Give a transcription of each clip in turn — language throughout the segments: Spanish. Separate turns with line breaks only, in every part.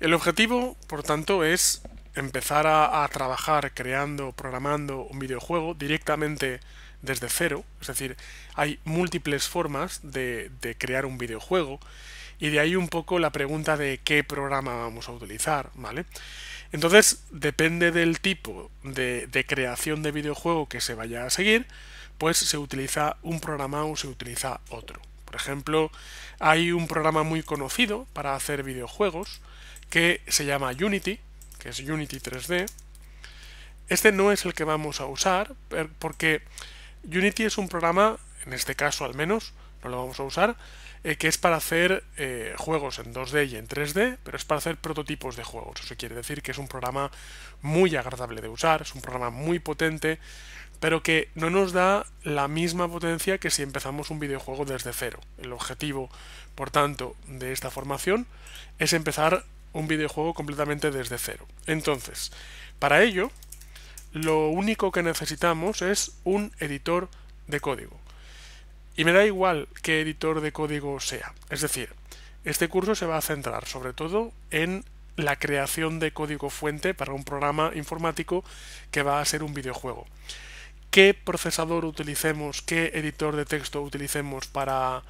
El objetivo, por tanto, es empezar a, trabajar creando, programando un videojuego directamente desde cero. Es decir, hay múltiples formas de, crear un videojuego. Y de ahí un poco la pregunta de qué programa vamos a utilizar, ¿vale? Entonces, depende del tipo de, creación de videojuego que se vaya a seguir, pues se utiliza un programa o se utiliza otro. Por ejemplo, hay un programa muy conocido para hacer videojuegos que se llama Unity, que es Unity 3D. Este no es el que vamos a usar porque Unity es un programa, en este caso al menos, no lo vamos a usar, eh, que es para hacer eh, juegos en 2D y en 3D, pero es para hacer prototipos de juegos. Eso quiere decir que es un programa muy agradable de usar, es un programa muy potente, pero que no nos da la misma potencia que si empezamos un videojuego desde cero. El objetivo, por tanto, de esta formación es empezar un videojuego completamente desde cero. Entonces, para ello, lo único que necesitamos es un editor de código. Y me da igual qué editor de código sea. Es decir, este curso se va a centrar sobre todo en la creación de código fuente para un programa informático que va a ser un videojuego. ¿Qué procesador utilicemos, qué editor de texto utilicemos para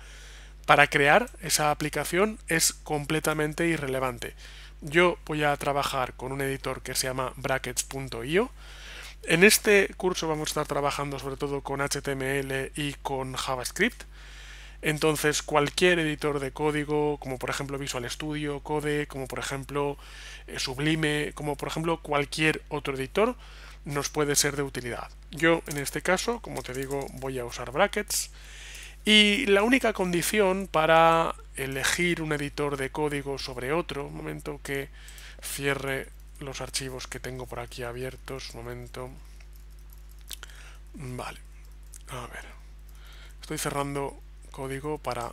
para crear esa aplicación es completamente irrelevante. Yo voy a trabajar con un editor que se llama brackets.io. En este curso vamos a estar trabajando sobre todo con HTML y con JavaScript. Entonces cualquier editor de código, como por ejemplo Visual Studio, Code, como por ejemplo eh, Sublime, como por ejemplo cualquier otro editor, nos puede ser de utilidad. Yo en este caso, como te digo, voy a usar brackets. Y la única condición para elegir un editor de código sobre otro, un momento que cierre los archivos que tengo por aquí abiertos, un momento. Vale, a ver. Estoy cerrando código para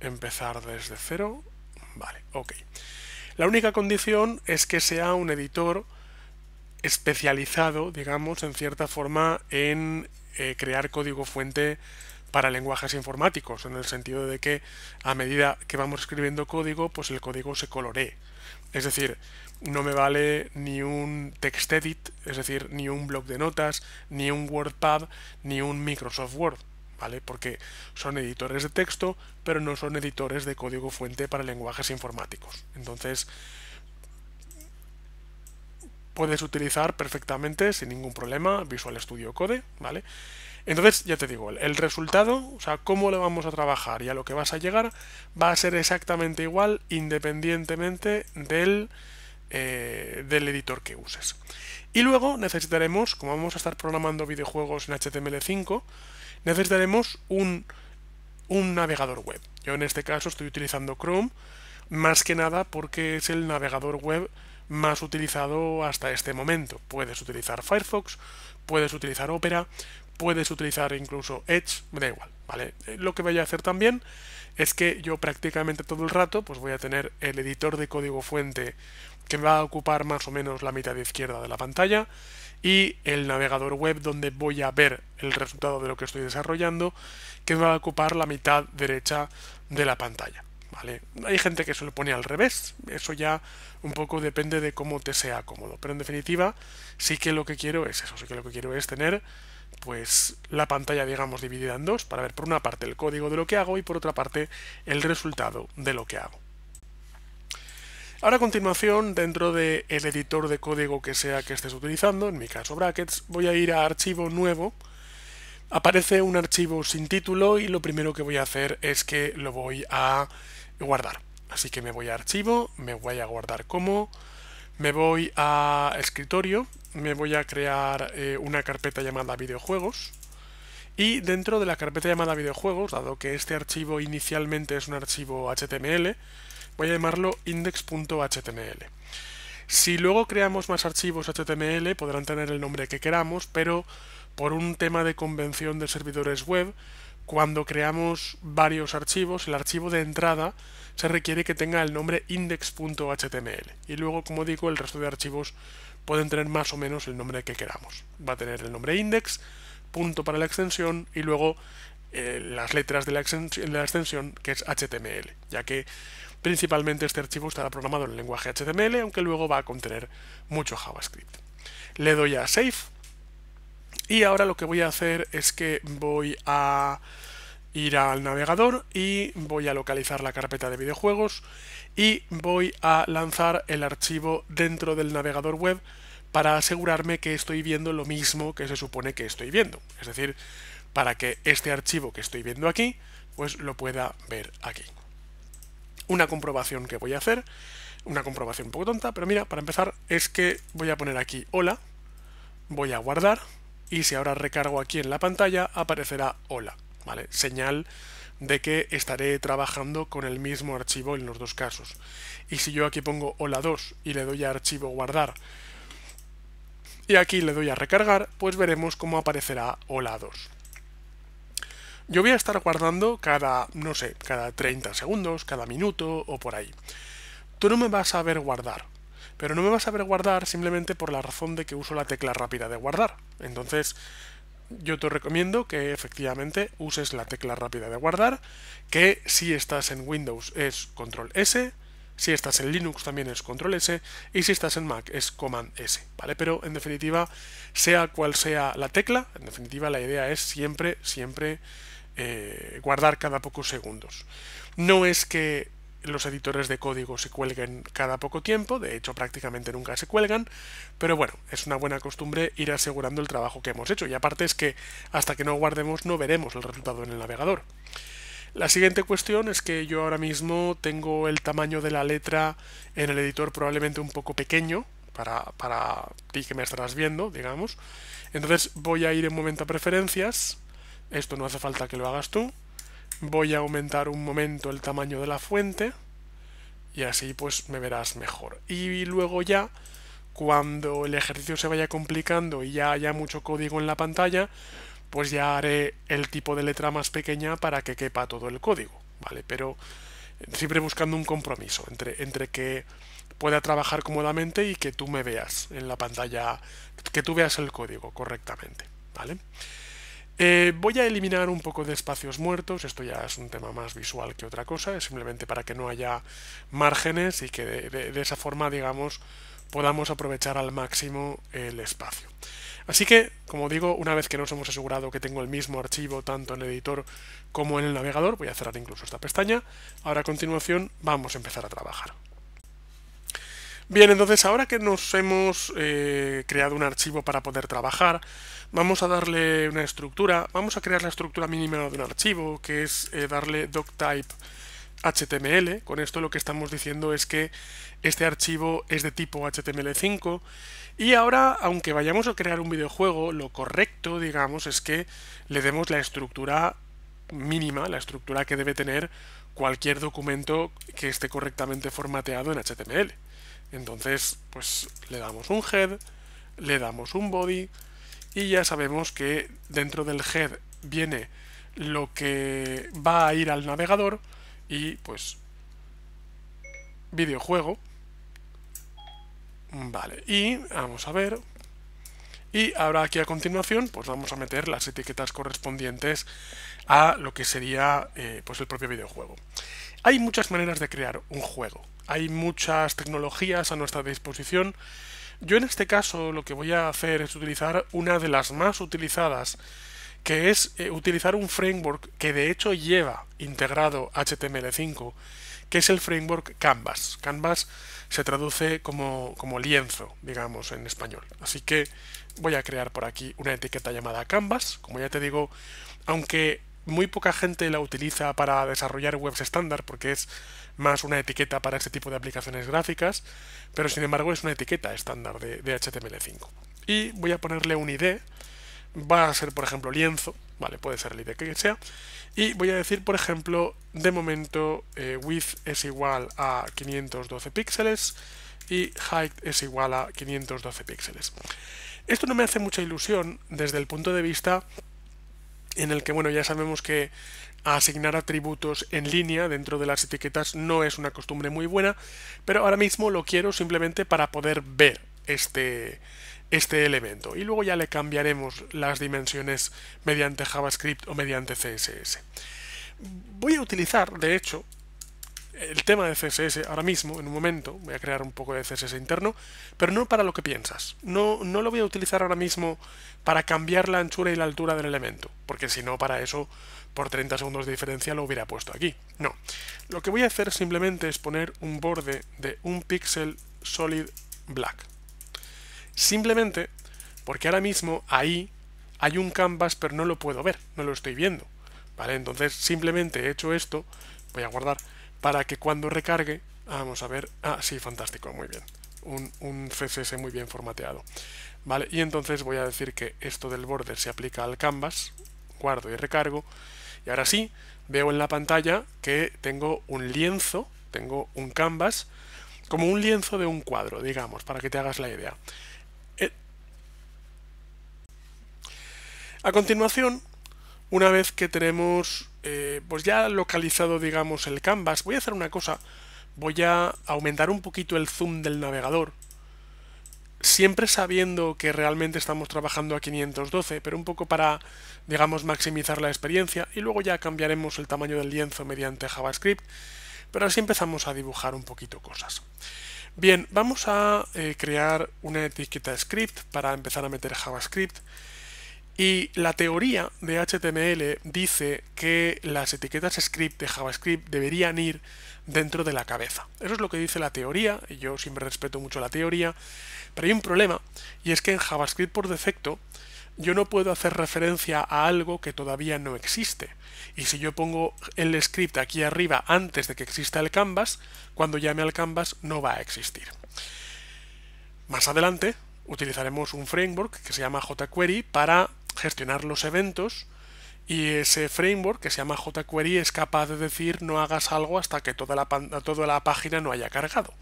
empezar desde cero. Vale, ok. La única condición es que sea un editor especializado, digamos, en cierta forma, en eh, crear código fuente para lenguajes informáticos, en el sentido de que a medida que vamos escribiendo código, pues el código se coloree. Es decir, no me vale ni un TextEdit, es decir, ni un blog de notas, ni un WordPad, ni un Microsoft Word, ¿vale? Porque son editores de texto, pero no son editores de código fuente para lenguajes informáticos. Entonces, puedes utilizar perfectamente, sin ningún problema, Visual Studio Code, ¿vale? Entonces, ya te digo, el resultado, o sea, cómo lo vamos a trabajar y a lo que vas a llegar, va a ser exactamente igual independientemente del, eh, del editor que uses. Y luego necesitaremos, como vamos a estar programando videojuegos en HTML5, necesitaremos un, un navegador web. Yo en este caso estoy utilizando Chrome, más que nada porque es el navegador web más utilizado hasta este momento. Puedes utilizar Firefox, puedes utilizar Opera, puedes utilizar incluso Edge, me da igual, ¿vale? Eh, lo que voy a hacer también es que yo prácticamente todo el rato pues voy a tener el editor de código fuente que va a ocupar más o menos la mitad izquierda de la pantalla y el navegador web donde voy a ver el resultado de lo que estoy desarrollando que va a ocupar la mitad derecha de la pantalla. ¿Vale? Hay gente que se lo pone al revés, eso ya un poco depende de cómo te sea cómodo, pero en definitiva sí que lo que quiero es eso, sí que lo que quiero es tener pues la pantalla digamos dividida en dos para ver por una parte el código de lo que hago y por otra parte el resultado de lo que hago. Ahora a continuación, dentro del editor de código que sea que estés utilizando, en mi caso brackets, voy a ir a archivo nuevo. Aparece un archivo sin título y lo primero que voy a hacer es que lo voy a guardar. Así que me voy a archivo, me voy a guardar como me voy a escritorio, me voy a crear eh, una carpeta llamada videojuegos. Y dentro de la carpeta llamada videojuegos, dado que este archivo inicialmente es un archivo HTML, voy a llamarlo index.html. Si luego creamos más archivos HTML podrán tener el nombre que queramos, pero por un tema de convención de servidores web, cuando creamos varios archivos, el archivo de entrada se requiere que tenga el nombre index.html y luego, como digo, el resto de archivos pueden tener más o menos el nombre que queramos. Va a tener el nombre index, punto para la extensión y luego eh, las letras de la, de la, extensión que es HTML, ya que principalmente este archivo estará programado en el lenguaje HTML, aunque luego va a contener mucho JavaScript. Le doy a Save y ahora lo que voy a hacer es que voy a ir al navegador y voy a localizar la carpeta de videojuegos y voy a lanzar el archivo dentro del navegador web para asegurarme que estoy viendo lo mismo que se supone que estoy viendo. Es decir, para que este archivo que estoy viendo aquí, pues lo pueda ver aquí. Una comprobación que voy a hacer, una comprobación un poco tonta, pero mira, para empezar es que voy a poner aquí hola, voy a guardar y si ahora recargo aquí en la pantalla aparecerá hola. Señal de que estaré trabajando con el mismo archivo en los dos casos. Y si yo aquí pongo hola 2 y le doy a archivo guardar y aquí le doy a recargar, pues veremos cómo aparecerá hola 2. Yo voy a estar guardando cada, no sé, cada 30 segundos, cada minuto o por ahí. Tú no me vas a ver guardar, pero no me vas a ver guardar simplemente por la razón de que uso la tecla rápida de guardar. Entonces, yo te recomiendo que efectivamente uses la tecla rápida de guardar, que si estás en Windows es Control S, si estás en Linux también es Control S y si estás en Mac es Command S, ¿vale? Pero en definitiva, sea cual sea la tecla, en definitiva la idea es siempre, siempre eh, guardar cada pocos segundos. No es que los editores de código se cuelguen cada poco tiempo, de hecho prácticamente nunca se cuelgan, pero bueno, es una buena costumbre ir asegurando el trabajo que hemos hecho y aparte es que hasta que no guardemos no veremos el resultado en el navegador. La siguiente cuestión es que yo ahora mismo tengo el tamaño de la letra en el editor probablemente un poco pequeño para, ti que me estarás viendo, digamos. Entonces voy a ir en momento a preferencias, esto no hace falta que lo hagas tú, voy a aumentar un momento el tamaño de la fuente y así pues me verás mejor. Y luego ya, cuando el ejercicio se vaya complicando y ya haya mucho código en la pantalla, pues ya haré el tipo de letra más pequeña para que quepa todo el código, ¿vale? Pero eh, siempre buscando un compromiso entre, entre que pueda trabajar cómodamente y que tú me veas en la pantalla, que tú veas el código correctamente, ¿vale? Eh, voy a eliminar un poco de espacios muertos, esto ya es un tema más visual que otra cosa, es simplemente para que no haya márgenes y que de, de esa forma, digamos, podamos aprovechar al máximo el espacio. Así que, como digo, una vez que nos hemos asegurado que tengo el mismo archivo tanto en el editor como en el navegador, voy a cerrar incluso esta pestaña, ahora a continuación vamos a empezar a trabajar. Bien, entonces ahora que nos hemos eh, creado un archivo para poder trabajar, vamos a darle una estructura, vamos a crear la estructura mínima de un archivo, que es eh, darle doctype HTML. Con esto lo que estamos diciendo es que este archivo es de tipo HTML5 y ahora, aunque vayamos a crear un videojuego, lo correcto, digamos, es que le demos la estructura mínima, la estructura que debe tener cualquier documento que esté correctamente formateado en HTML. Entonces, pues le damos un head, le damos un body y ya sabemos que dentro del head viene lo que va a ir al navegador y pues videojuego. Vale, y vamos a ver. Y ahora aquí a continuación, pues vamos a meter las etiquetas correspondientes a lo que sería eh, pues el propio videojuego. Hay muchas maneras de crear un juego. Hay muchas tecnologías a nuestra disposición. Yo en este caso lo que voy a hacer es utilizar una de las más utilizadas, que es eh, utilizar un framework que de hecho lleva integrado HTML5, que es el framework Canvas. Canvas se traduce como, como lienzo, digamos, en español. Así que voy a crear por aquí una etiqueta llamada Canvas. Como ya te digo, aunque muy poca gente la utiliza para desarrollar webs estándar porque es más una etiqueta para este tipo de aplicaciones gráficas, pero sin embargo es una etiqueta estándar de, HTML5. Y voy a ponerle un ID, va a ser por ejemplo lienzo, vale, puede ser el ID que sea, y voy a decir por ejemplo, de momento eh, width es igual a 512 píxeles y height es igual a 512 píxeles. Esto no me hace mucha ilusión desde el punto de vista en el que, bueno, ya sabemos que asignar atributos en línea dentro de las etiquetas no es una costumbre muy buena, pero ahora mismo lo quiero simplemente para poder ver este, este elemento. Y luego ya le cambiaremos las dimensiones mediante JavaScript o mediante CSS. Voy a utilizar, de hecho, el tema de CSS ahora mismo, en un momento, voy a crear un poco de CSS interno, pero no para lo que piensas. No, no lo voy a utilizar ahora mismo para cambiar la anchura y la altura del elemento, porque si no, para eso, por 30 segundos de diferencia lo hubiera puesto aquí. No. Lo que voy a hacer simplemente es poner un borde de un pixel solid black. Simplemente porque ahora mismo ahí hay un canvas, pero no lo puedo ver, no lo estoy viendo. ¿Vale? Entonces simplemente he hecho esto, voy a guardar para que cuando recargue, vamos a ver, ah, sí, fantástico, muy bien, un, un CSS muy bien formateado. Vale, y entonces voy a decir que esto del border se aplica al canvas, guardo y recargo, y ahora sí, veo en la pantalla que tengo un lienzo, tengo un canvas, como un lienzo de un cuadro, digamos, para que te hagas la idea. Eh, a continuación, una vez que tenemos eh, pues ya localizado, digamos, el canvas, voy a hacer una cosa. Voy a aumentar un poquito el zoom del navegador. Siempre sabiendo que realmente estamos trabajando a 512, pero un poco para, digamos, maximizar la experiencia. Y luego ya cambiaremos el tamaño del lienzo mediante JavaScript. Pero así empezamos a dibujar un poquito cosas. Bien, vamos a eh, crear una etiqueta script para empezar a meter JavaScript. Y la teoría de HTML dice que las etiquetas script de JavaScript deberían ir dentro de la cabeza. Eso es lo que dice la teoría, y yo siempre respeto mucho la teoría, pero hay un problema, y es que en JavaScript por defecto yo no puedo hacer referencia a algo que todavía no existe. Y si yo pongo el script aquí arriba antes de que exista el canvas, cuando llame al canvas no va a existir. Más adelante utilizaremos un framework que se llama jQuery para gestionar los eventos y ese framework que se llama jQuery es capaz de decir no hagas algo hasta que toda la, toda la página no haya cargado.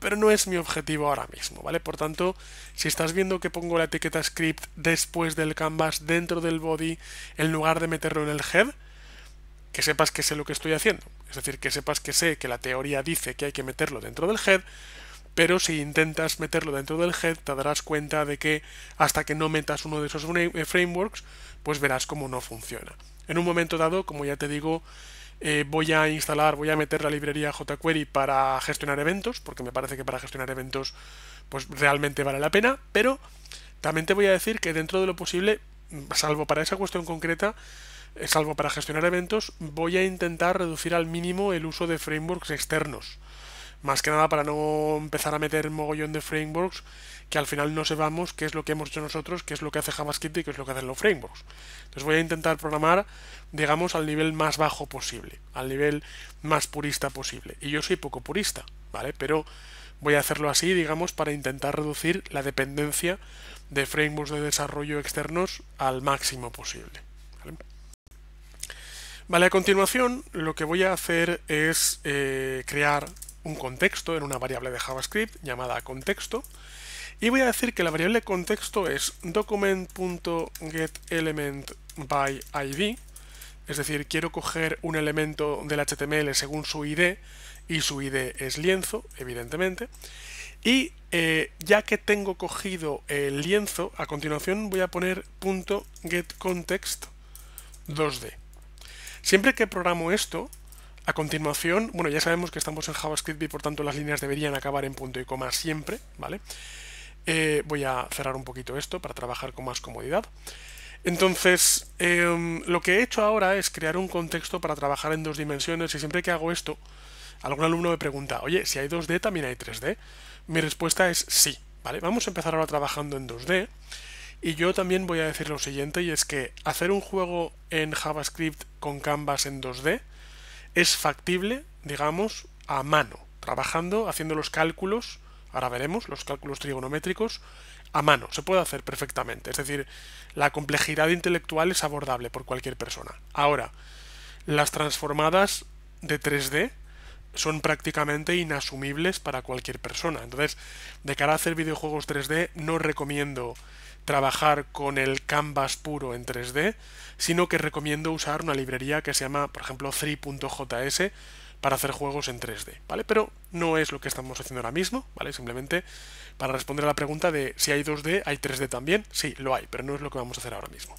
Pero no es mi objetivo ahora mismo, ¿vale? Por tanto, si estás viendo que pongo la etiqueta script después del canvas dentro del body en lugar de meterlo en el head, que sepas que sé lo que estoy haciendo. Es decir, que sepas que sé que la teoría dice que hay que meterlo dentro del head, pero si intentas meterlo dentro del head te darás cuenta de que hasta que no metas uno de esos eh, frameworks, pues verás cómo no funciona. En un momento dado, como ya te digo, eh, voy a instalar, voy a meter la librería jQuery para gestionar eventos, porque me parece que para gestionar eventos pues realmente vale la pena, pero también te voy a decir que dentro de lo posible, salvo para esa cuestión concreta, eh, salvo para gestionar eventos, voy a intentar reducir al mínimo el uso de frameworks externos. Más que nada para no empezar a meter mogollón de frameworks que al final no sepamos qué es lo que hemos hecho nosotros, qué es lo que hace JavaScript y qué es lo que hacen los frameworks. Entonces voy a intentar programar, digamos, al nivel más bajo posible, al nivel más purista posible. Y yo soy poco purista, ¿vale? Pero voy a hacerlo así, digamos, para intentar reducir la dependencia de frameworks de desarrollo externos al máximo posible. ¿vale? a continuación lo que voy a hacer es eh, crear un contexto en una variable de JavaScript llamada contexto. Y voy a decir que la variable contexto es document.getElementById, es decir, quiero coger un elemento del HTML según su ID, y su ID es lienzo, evidentemente. Y eh, ya que tengo cogido el lienzo, a continuación voy a poner .getContext2d. Siempre que programo esto, a continuación, bueno, ya sabemos que estamos en JavaScript y por tanto las líneas deberían acabar en punto y coma siempre, ¿vale? Eh, voy a cerrar un poquito esto para trabajar con más comodidad. Entonces, em, lo que he hecho ahora es crear un contexto para trabajar en dos dimensiones y siempre que hago esto, algún alumno me pregunta, oye, si hay 2D también hay 3D. Mi respuesta es sí, ¿vale? Vamos a empezar ahora trabajando en 2D. Y yo también voy a decir lo siguiente, y es que hacer un juego en JavaScript con Canvas en 2D es factible, digamos, a mano, trabajando, haciendo los cálculos, ahora veremos, los cálculos trigonométricos, a mano, se puede hacer perfectamente. Es decir, la complejidad intelectual es abordable por cualquier persona. Ahora, las transformadas de 3D son prácticamente inasumibles para cualquier persona. Entonces, de cara a hacer videojuegos 3D, no recomiendo trabajar con el canvas puro en 3D, sino que recomiendo usar una librería que se llama, por ejemplo, 3.js para hacer juegos en 3D, ¿vale? Pero no es lo que estamos haciendo ahora mismo, ¿vale? Simplemente para responder a la pregunta de si hay 2D, ¿hay 3D también? Sí, lo hay, pero no es lo que vamos a hacer ahora mismo.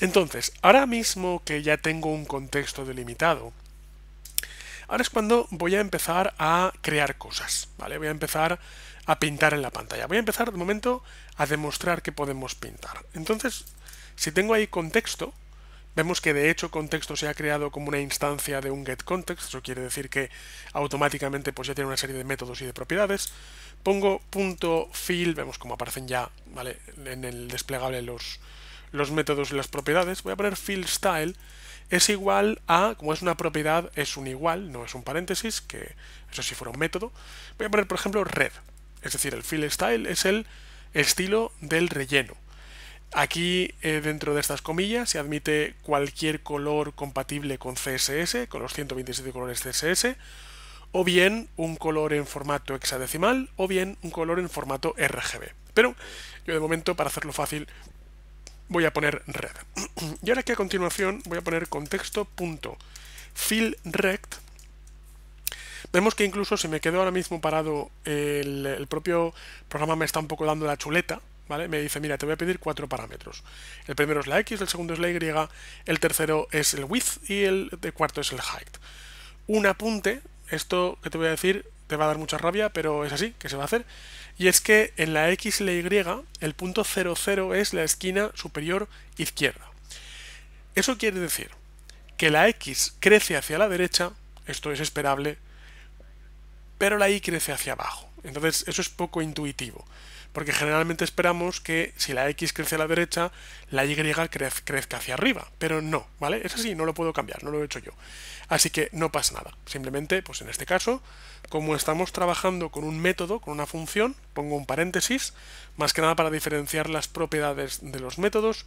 Entonces, ahora mismo que ya tengo un contexto delimitado, ahora es cuando voy a empezar a crear cosas, ¿vale? Voy a empezar a pintar en la pantalla. Voy a empezar de momento a demostrar que podemos pintar. Entonces, si tengo ahí contexto, vemos que de hecho contexto se ha creado como una instancia de un getContext, eso quiere decir que automáticamente pues ya tiene una serie de métodos y de propiedades. Pongo punto .fill, vemos como aparecen ya ¿vale? en el desplegable los, los métodos y las propiedades. Voy a poner fillStyle style es igual a, como es una propiedad, es un igual, no es un paréntesis, que eso si sí fuera un método. Voy a poner, por ejemplo, red. Es decir, el fill style es el estilo del relleno. Aquí eh, dentro de estas comillas se admite cualquier color compatible con CSS, con los 127 colores CSS, o bien un color en formato hexadecimal, o bien un color en formato RGB. Pero yo de momento, para hacerlo fácil, voy a poner red. y ahora que a continuación voy a poner contexto.fillrect Vemos que incluso si me quedo ahora mismo parado, el, propio programa me está un poco dando la chuleta, ¿vale? Me dice, mira, te voy a pedir cuatro parámetros. El primero es la X, el segundo es la Y, el tercero es el width y el, cuarto es el height. Un apunte, esto que te voy a decir te va a dar mucha rabia, pero es así, que se va a hacer. Y es que en la X y la Y, el punto 00 es la esquina superior izquierda. Eso quiere decir que la X crece hacia la derecha, esto es esperable, pero la Y crece hacia abajo. Entonces eso es poco intuitivo, porque generalmente esperamos que si la x crece a la derecha, la y crezca hacia arriba, pero no, ¿vale? Eso sí no lo puedo cambiar, no lo he hecho yo. Así que no pasa nada, simplemente, pues en este caso, como estamos trabajando con un método, con una función, pongo un paréntesis, más que nada para diferenciar las propiedades de los métodos,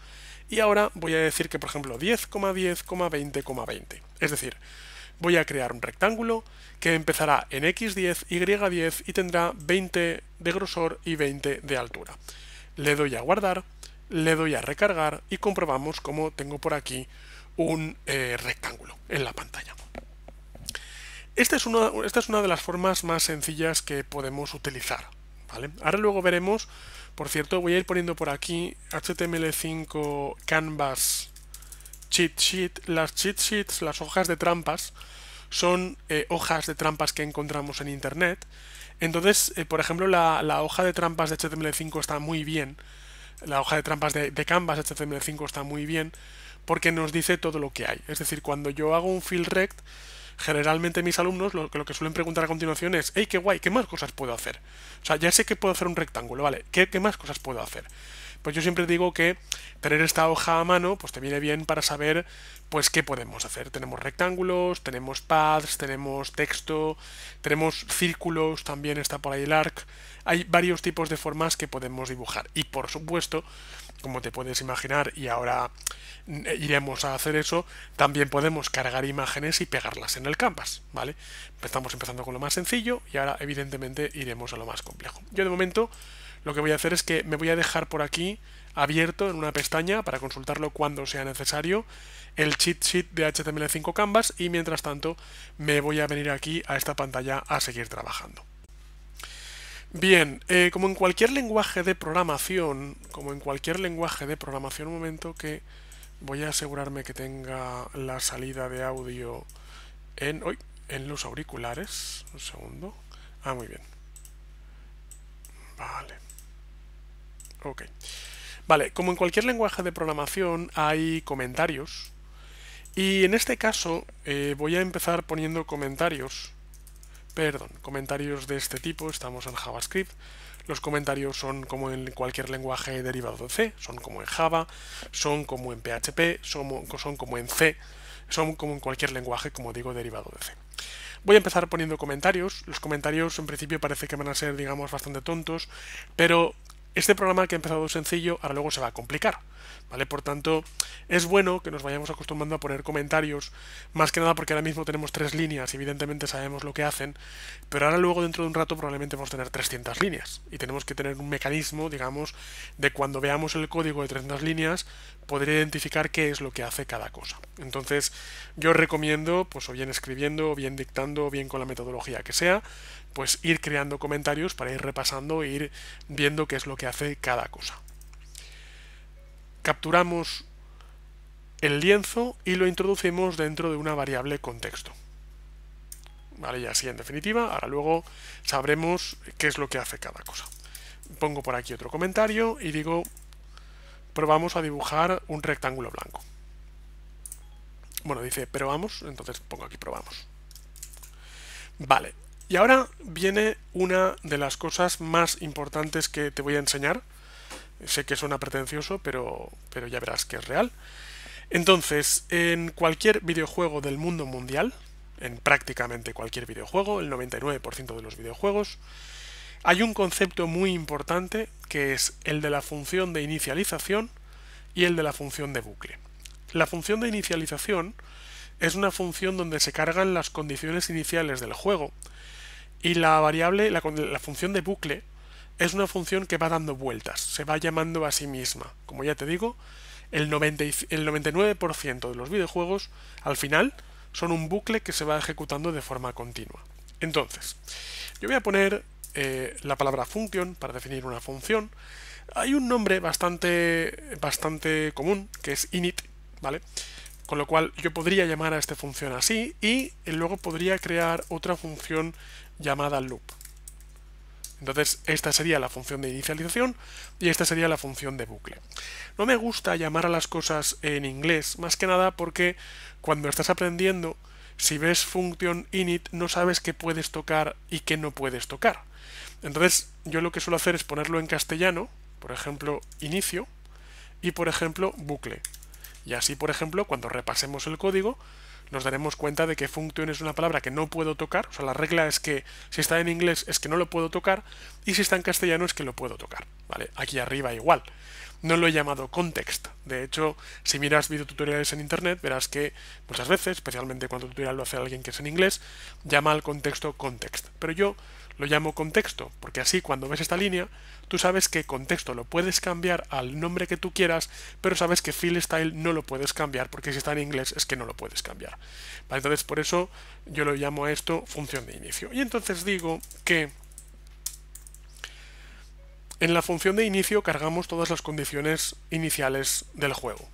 y ahora voy a decir que, por ejemplo, 10,10,20,20, es decir, voy a crear un rectángulo que empezará en X10, Y10 y tendrá 20 de grosor y 20 de altura. Le doy a guardar, le doy a recargar y comprobamos cómo tengo por aquí un eh, rectángulo en la pantalla. Este esta es, una, de las formas más sencillas que podemos utilizar. Ahora luego veremos, por cierto, voy a ir poniendo por aquí html5 canvas cheat sheet, las cheat sheets, las hojas de trampas, son eh, hojas de trampas que encontramos en Internet. Entonces, eh, por ejemplo, la, hoja de trampas de HTML5 está muy bien. La hoja de trampas de, de Canvas HTML5 está muy bien porque nos dice todo lo que hay. Es decir, cuando yo hago un fill rect, generalmente mis alumnos lo, que suelen preguntar a continuación es, hey, qué guay, ¿qué más cosas puedo hacer? O sea, ya sé que puedo hacer un rectángulo, ¿vale? ¿Qué, qué más cosas puedo hacer? pues yo siempre digo que tener esta hoja a mano, pues te viene bien para saber, pues, qué podemos hacer. Tenemos rectángulos, tenemos paths, tenemos texto, tenemos círculos, también está por ahí el arc. Hay varios tipos de formas que podemos dibujar. Y por supuesto, como te puedes imaginar, y ahora mm, iremos a hacer eso, también podemos cargar imágenes y pegarlas en el canvas, ¿vale? Estamos empezando con lo más sencillo y ahora evidentemente iremos a lo más complejo. Yo de momento lo que voy a hacer es que me voy a dejar por aquí abierto en una pestaña para consultarlo cuando sea necesario el cheat sheet de HTML5 Canvas y mientras tanto me voy a venir aquí a esta pantalla a seguir trabajando. Bien, eh, como en cualquier lenguaje de programación, como en cualquier lenguaje de programación, un momento que voy a asegurarme que tenga la salida de audio en, en los auriculares. Un segundo. Ah, muy bien. Vale. Ok. Vale, como en cualquier lenguaje de programación hay comentarios. Y en este caso eh, voy a empezar poniendo comentarios. Perdón, comentarios de este tipo, estamos en JavaScript. Los comentarios son como en cualquier lenguaje derivado de C, son como en Java, son como en PHP, son, son como en C, son como en cualquier lenguaje, como digo, derivado de C. Voy a empezar poniendo comentarios. Los comentarios en principio parece que van a ser, digamos, bastante tontos, pero este programa que ha empezado sencillo, ahora luego se va a complicar. ¿vale? Por tanto, es bueno que nos vayamos acostumbrando a poner comentarios, más que nada porque ahora mismo tenemos tres líneas, evidentemente sabemos lo que hacen, pero ahora luego dentro de un rato probablemente vamos a tener 300 líneas y tenemos que tener un mecanismo, digamos, de cuando veamos el código de 300 líneas, poder identificar qué es lo que hace cada cosa. Entonces, yo recomiendo, pues o bien escribiendo, o bien dictando, o bien con la metodología que sea, pues ir creando comentarios para ir repasando e ir viendo qué es lo que hace cada cosa capturamos el lienzo y lo introducimos dentro de una variable contexto. Vale, y así en definitiva, ahora luego sabremos qué es lo que hace cada cosa. Pongo por aquí otro comentario y digo, probamos a dibujar un rectángulo blanco. Bueno, dice probamos, entonces pongo aquí probamos. Vale, y ahora viene una de las cosas más importantes que te voy a enseñar Sé que suena pretencioso, pero, pero ya verás que es real. Entonces, en cualquier videojuego del mundo mundial, en prácticamente cualquier videojuego, el 99% de los videojuegos, hay un concepto muy importante que es el de la función de inicialización y el de la función de bucle. La función de inicialización es una función donde se cargan las condiciones iniciales del juego y la variable, la función de bucle es una función que va dando vueltas, se va llamando a sí misma. Como ya te digo, el, 99% de los videojuegos al final son un bucle que se va ejecutando de forma continua. Entonces, yo voy a poner eh, la palabra function para definir una función. Hay un nombre bastante, bastante común que es init, ¿vale? Con lo cual yo podría llamar a esta función así y luego podría crear otra función llamada loop. Entonces, esta sería la función de inicialización y esta sería la función de bucle. No me gusta llamar a las cosas en inglés, más que nada porque cuando estás aprendiendo, si ves función init, no sabes qué puedes tocar y qué no puedes tocar. Entonces, yo lo que suelo hacer es ponerlo en castellano, por ejemplo, inicio, y por ejemplo, bucle. Y así, por ejemplo, cuando repasemos el código, nos daremos cuenta de que function es una palabra que no puedo tocar, o sea, la regla es que si está en inglés es que no lo puedo tocar y si está en castellano es que lo puedo tocar, ¿vale? Aquí arriba igual. No lo he llamado context. De hecho, si miras videotutoriales en internet, verás que muchas veces, especialmente cuando el tutorial lo hace alguien que es en inglés, llama al contexto context. Pero yo lo llamo contexto, porque así cuando ves esta línea, tú sabes que contexto lo puedes cambiar al nombre que tú quieras, pero sabes que fill style no lo puedes cambiar, porque si está en inglés es que no lo puedes cambiar. entonces por eso yo lo llamo a esto función de inicio. Y entonces digo que en la función de inicio cargamos todas las condiciones iniciales del juego.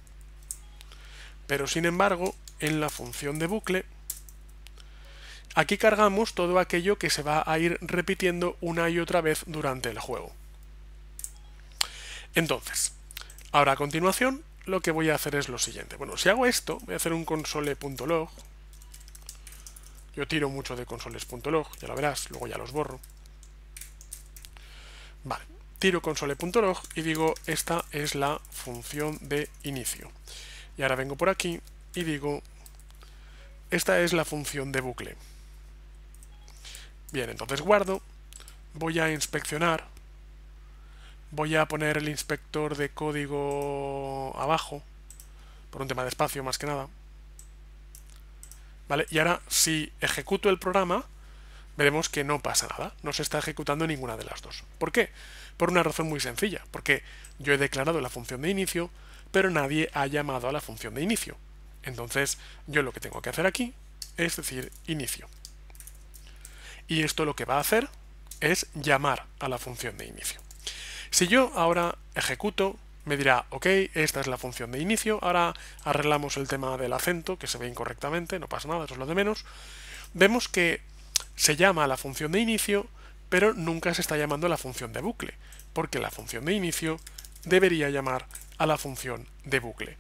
Pero sin embargo, en la función de bucle Aquí cargamos todo aquello que se va a ir repitiendo una y otra vez durante el juego. Entonces, ahora a continuación lo que voy a hacer es lo siguiente. Bueno, si hago esto, voy a hacer un console.log. Yo tiro mucho de consoles.log, ya lo verás, luego ya los borro. Vale, tiro console.log y digo esta es la función de inicio. Y ahora vengo por aquí y digo esta es la función de bucle. Bien, entonces guardo. Voy a inspeccionar. Voy a poner el inspector de código abajo. Por un tema de espacio, más que nada. ¿Vale? Y ahora, si ejecuto el programa, veremos que no pasa nada. No se está ejecutando ninguna de las dos. ¿Por qué? Por una razón muy sencilla. Porque yo he declarado la función de inicio, pero nadie ha llamado a la función de inicio. Entonces, yo lo que tengo que hacer aquí es decir inicio. Y esto lo que va a hacer es llamar a la función de inicio. Si yo ahora ejecuto, me dirá, ok, esta es la función de inicio, ahora arreglamos el tema del acento, que se ve incorrectamente, no pasa nada, eso es lo de menos. Vemos que se llama a la función de inicio, pero nunca se está llamando a la función de bucle, porque la función de inicio debería llamar a la función de bucle.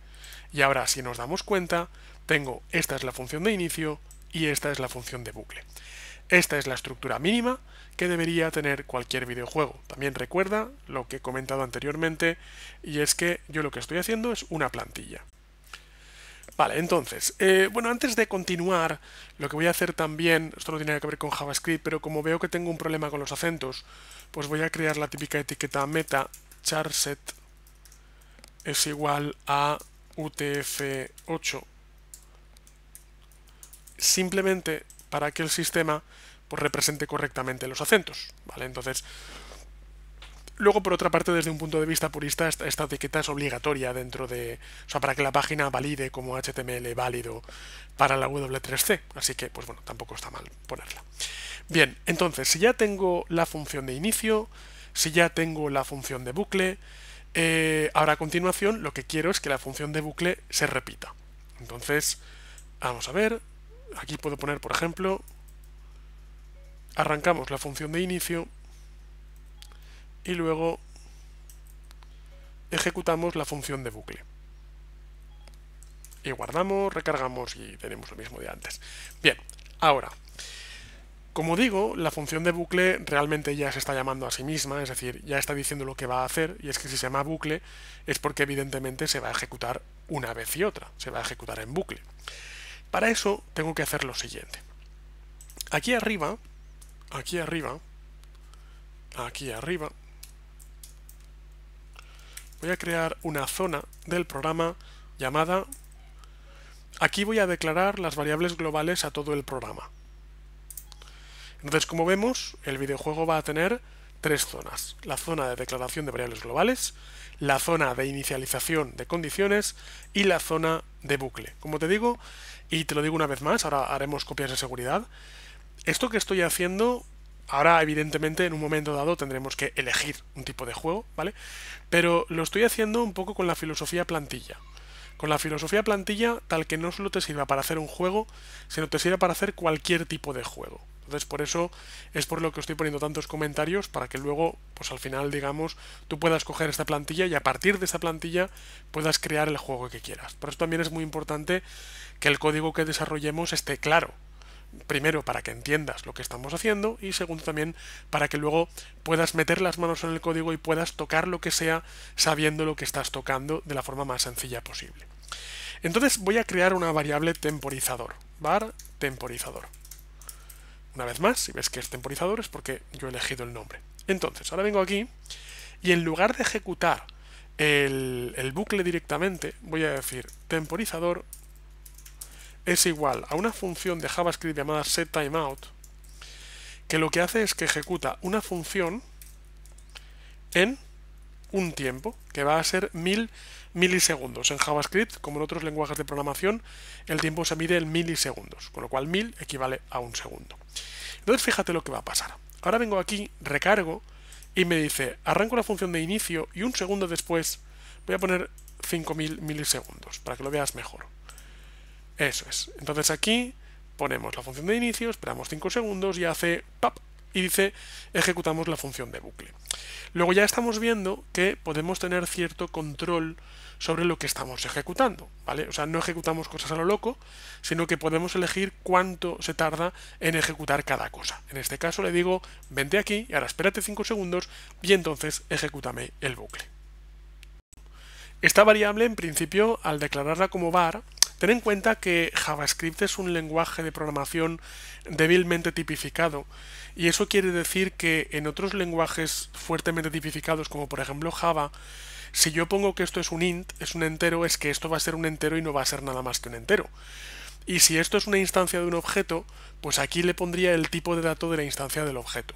Y ahora, si nos damos cuenta, tengo esta es la función de inicio y esta es la función de bucle. Esta es la estructura mínima que debería tener cualquier videojuego. También recuerda lo que he comentado anteriormente y es que yo lo que estoy haciendo es una plantilla. Vale, entonces, eh, bueno, antes de continuar, lo que voy a hacer también, esto no tiene que ver con JavaScript, pero como veo que tengo un problema con los acentos, pues voy a crear la típica etiqueta meta charset es igual a utf8 simplemente para que el sistema pues, represente correctamente los acentos, ¿vale? Entonces, Luego, por otra parte, desde un punto de vista purista, esta, etiqueta es obligatoria dentro de. O sea, para que la página valide como HTML válido para la W3C. Así que, pues bueno, tampoco está mal ponerla. Bien, entonces, si ya tengo la función de inicio, si ya tengo la función de bucle, eh, ahora a continuación lo que quiero es que la función de bucle se repita. Entonces, vamos a ver. Aquí puedo poner, por ejemplo, arrancamos la función de inicio y luego ejecutamos la función de bucle. Y guardamos, recargamos y tenemos lo mismo de antes. Bien, ahora, como digo, la función de bucle realmente ya se está llamando a sí misma, es decir, ya está diciendo lo que va a hacer, y es que si se llama bucle es porque evidentemente se va a ejecutar una vez y otra, se va a ejecutar en bucle. Para eso tengo que hacer lo siguiente. Aquí arriba aquí arriba, aquí arriba, voy a crear una zona del programa llamada... Aquí voy a declarar las variables globales a todo el programa. Entonces, como vemos, el videojuego va a tener tres zonas. La zona de declaración de variables globales, la zona de inicialización de condiciones y la zona de bucle. Como te digo, y te lo digo una vez más, ahora haremos copias de seguridad, esto que estoy haciendo, ahora evidentemente en un momento dado tendremos que elegir un tipo de juego, ¿vale? Pero lo estoy haciendo un poco con la filosofía plantilla. Con la filosofía plantilla tal que no solo te sirva para hacer un juego, sino te sirva para hacer cualquier tipo de juego. Entonces por eso es por lo que estoy poniendo tantos comentarios para que luego, pues al final, digamos, tú puedas coger esta plantilla y a partir de esta plantilla puedas crear el juego que quieras. Por eso también es muy importante que el código que desarrollemos esté claro primero para que entiendas lo que estamos haciendo y segundo también para que luego puedas meter las manos en el código y puedas tocar lo que sea sabiendo lo que estás tocando de la forma más sencilla posible. Entonces voy a crear una variable temporizador, var temporizador. Una vez más, si ves que es temporizador es porque yo he elegido el nombre. Entonces, ahora vengo aquí y en lugar de ejecutar el, el bucle directamente, voy a decir temporizador es igual a una función de JavaScript llamada setTimeout, que lo que hace es que ejecuta una función en un tiempo, que va a ser mil milisegundos. En JavaScript, como en otros lenguajes de programación, el tiempo se mide en milisegundos, con lo cual mil equivale a un segundo. Entonces fíjate lo que va a pasar. Ahora vengo aquí, recargo, y me dice, arranco la función de inicio y un segundo después voy a poner 5000 milisegundos, para que lo veas mejor. Eso es. Entonces aquí ponemos la función de inicio, esperamos 5 segundos y hace ¡pap! y dice ejecutamos la función de bucle. Luego ya estamos viendo que podemos tener cierto control sobre lo que estamos ejecutando, ¿vale? O sea, no ejecutamos cosas a lo loco, sino que podemos elegir cuánto se tarda en ejecutar cada cosa. En este caso le digo, vente aquí, y ahora espérate 5 segundos y entonces ejecútame el bucle. Esta variable, en principio, al declararla como var, Ten en cuenta que JavaScript es un lenguaje de programación débilmente tipificado y eso quiere decir que en otros lenguajes fuertemente tipificados como por ejemplo Java, si yo pongo que esto es un int, es un entero, es que esto va a ser un entero y no va a ser nada más que un entero. Y si esto es una instancia de un objeto, pues aquí le pondría el tipo de dato de la instancia del objeto.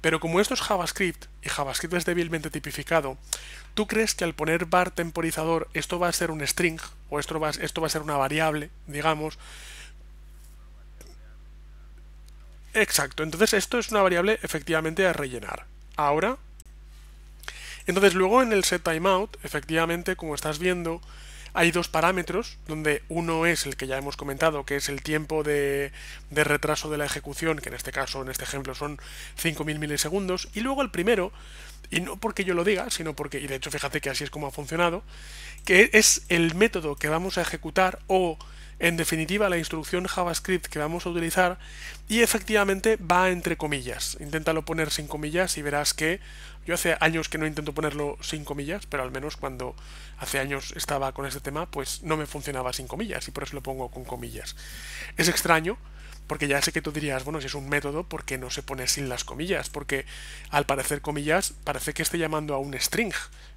Pero como esto es JavaScript, y JavaScript es débilmente tipificado, ¿tú crees que al poner bar temporizador esto va a ser un string, o esto va, esto va a ser una variable, digamos? Exacto, entonces esto es una variable efectivamente a rellenar. Ahora, entonces luego en el set efectivamente, como estás viendo, hay dos parámetros, donde uno es el que ya hemos comentado, que es el tiempo de, retraso de la ejecución, que en este caso, en este ejemplo, son 5.000 milisegundos, y luego el primero, y no porque yo lo diga, sino porque, y de hecho fíjate que así es como ha funcionado, que es el método que vamos a ejecutar o, en definitiva, la instrucción JavaScript que vamos a utilizar y efectivamente va entre comillas. Inténtalo poner sin comillas y verás que yo hace años que no intento ponerlo sin comillas, pero al menos cuando hace años estaba con este tema, pues no me funcionaba sin comillas y por eso lo pongo con comillas. Es extraño, porque ya sé que tú dirías, bueno, si es un método, ¿por qué no se pone sin las comillas? Porque al parecer comillas, parece que esté llamando a un string,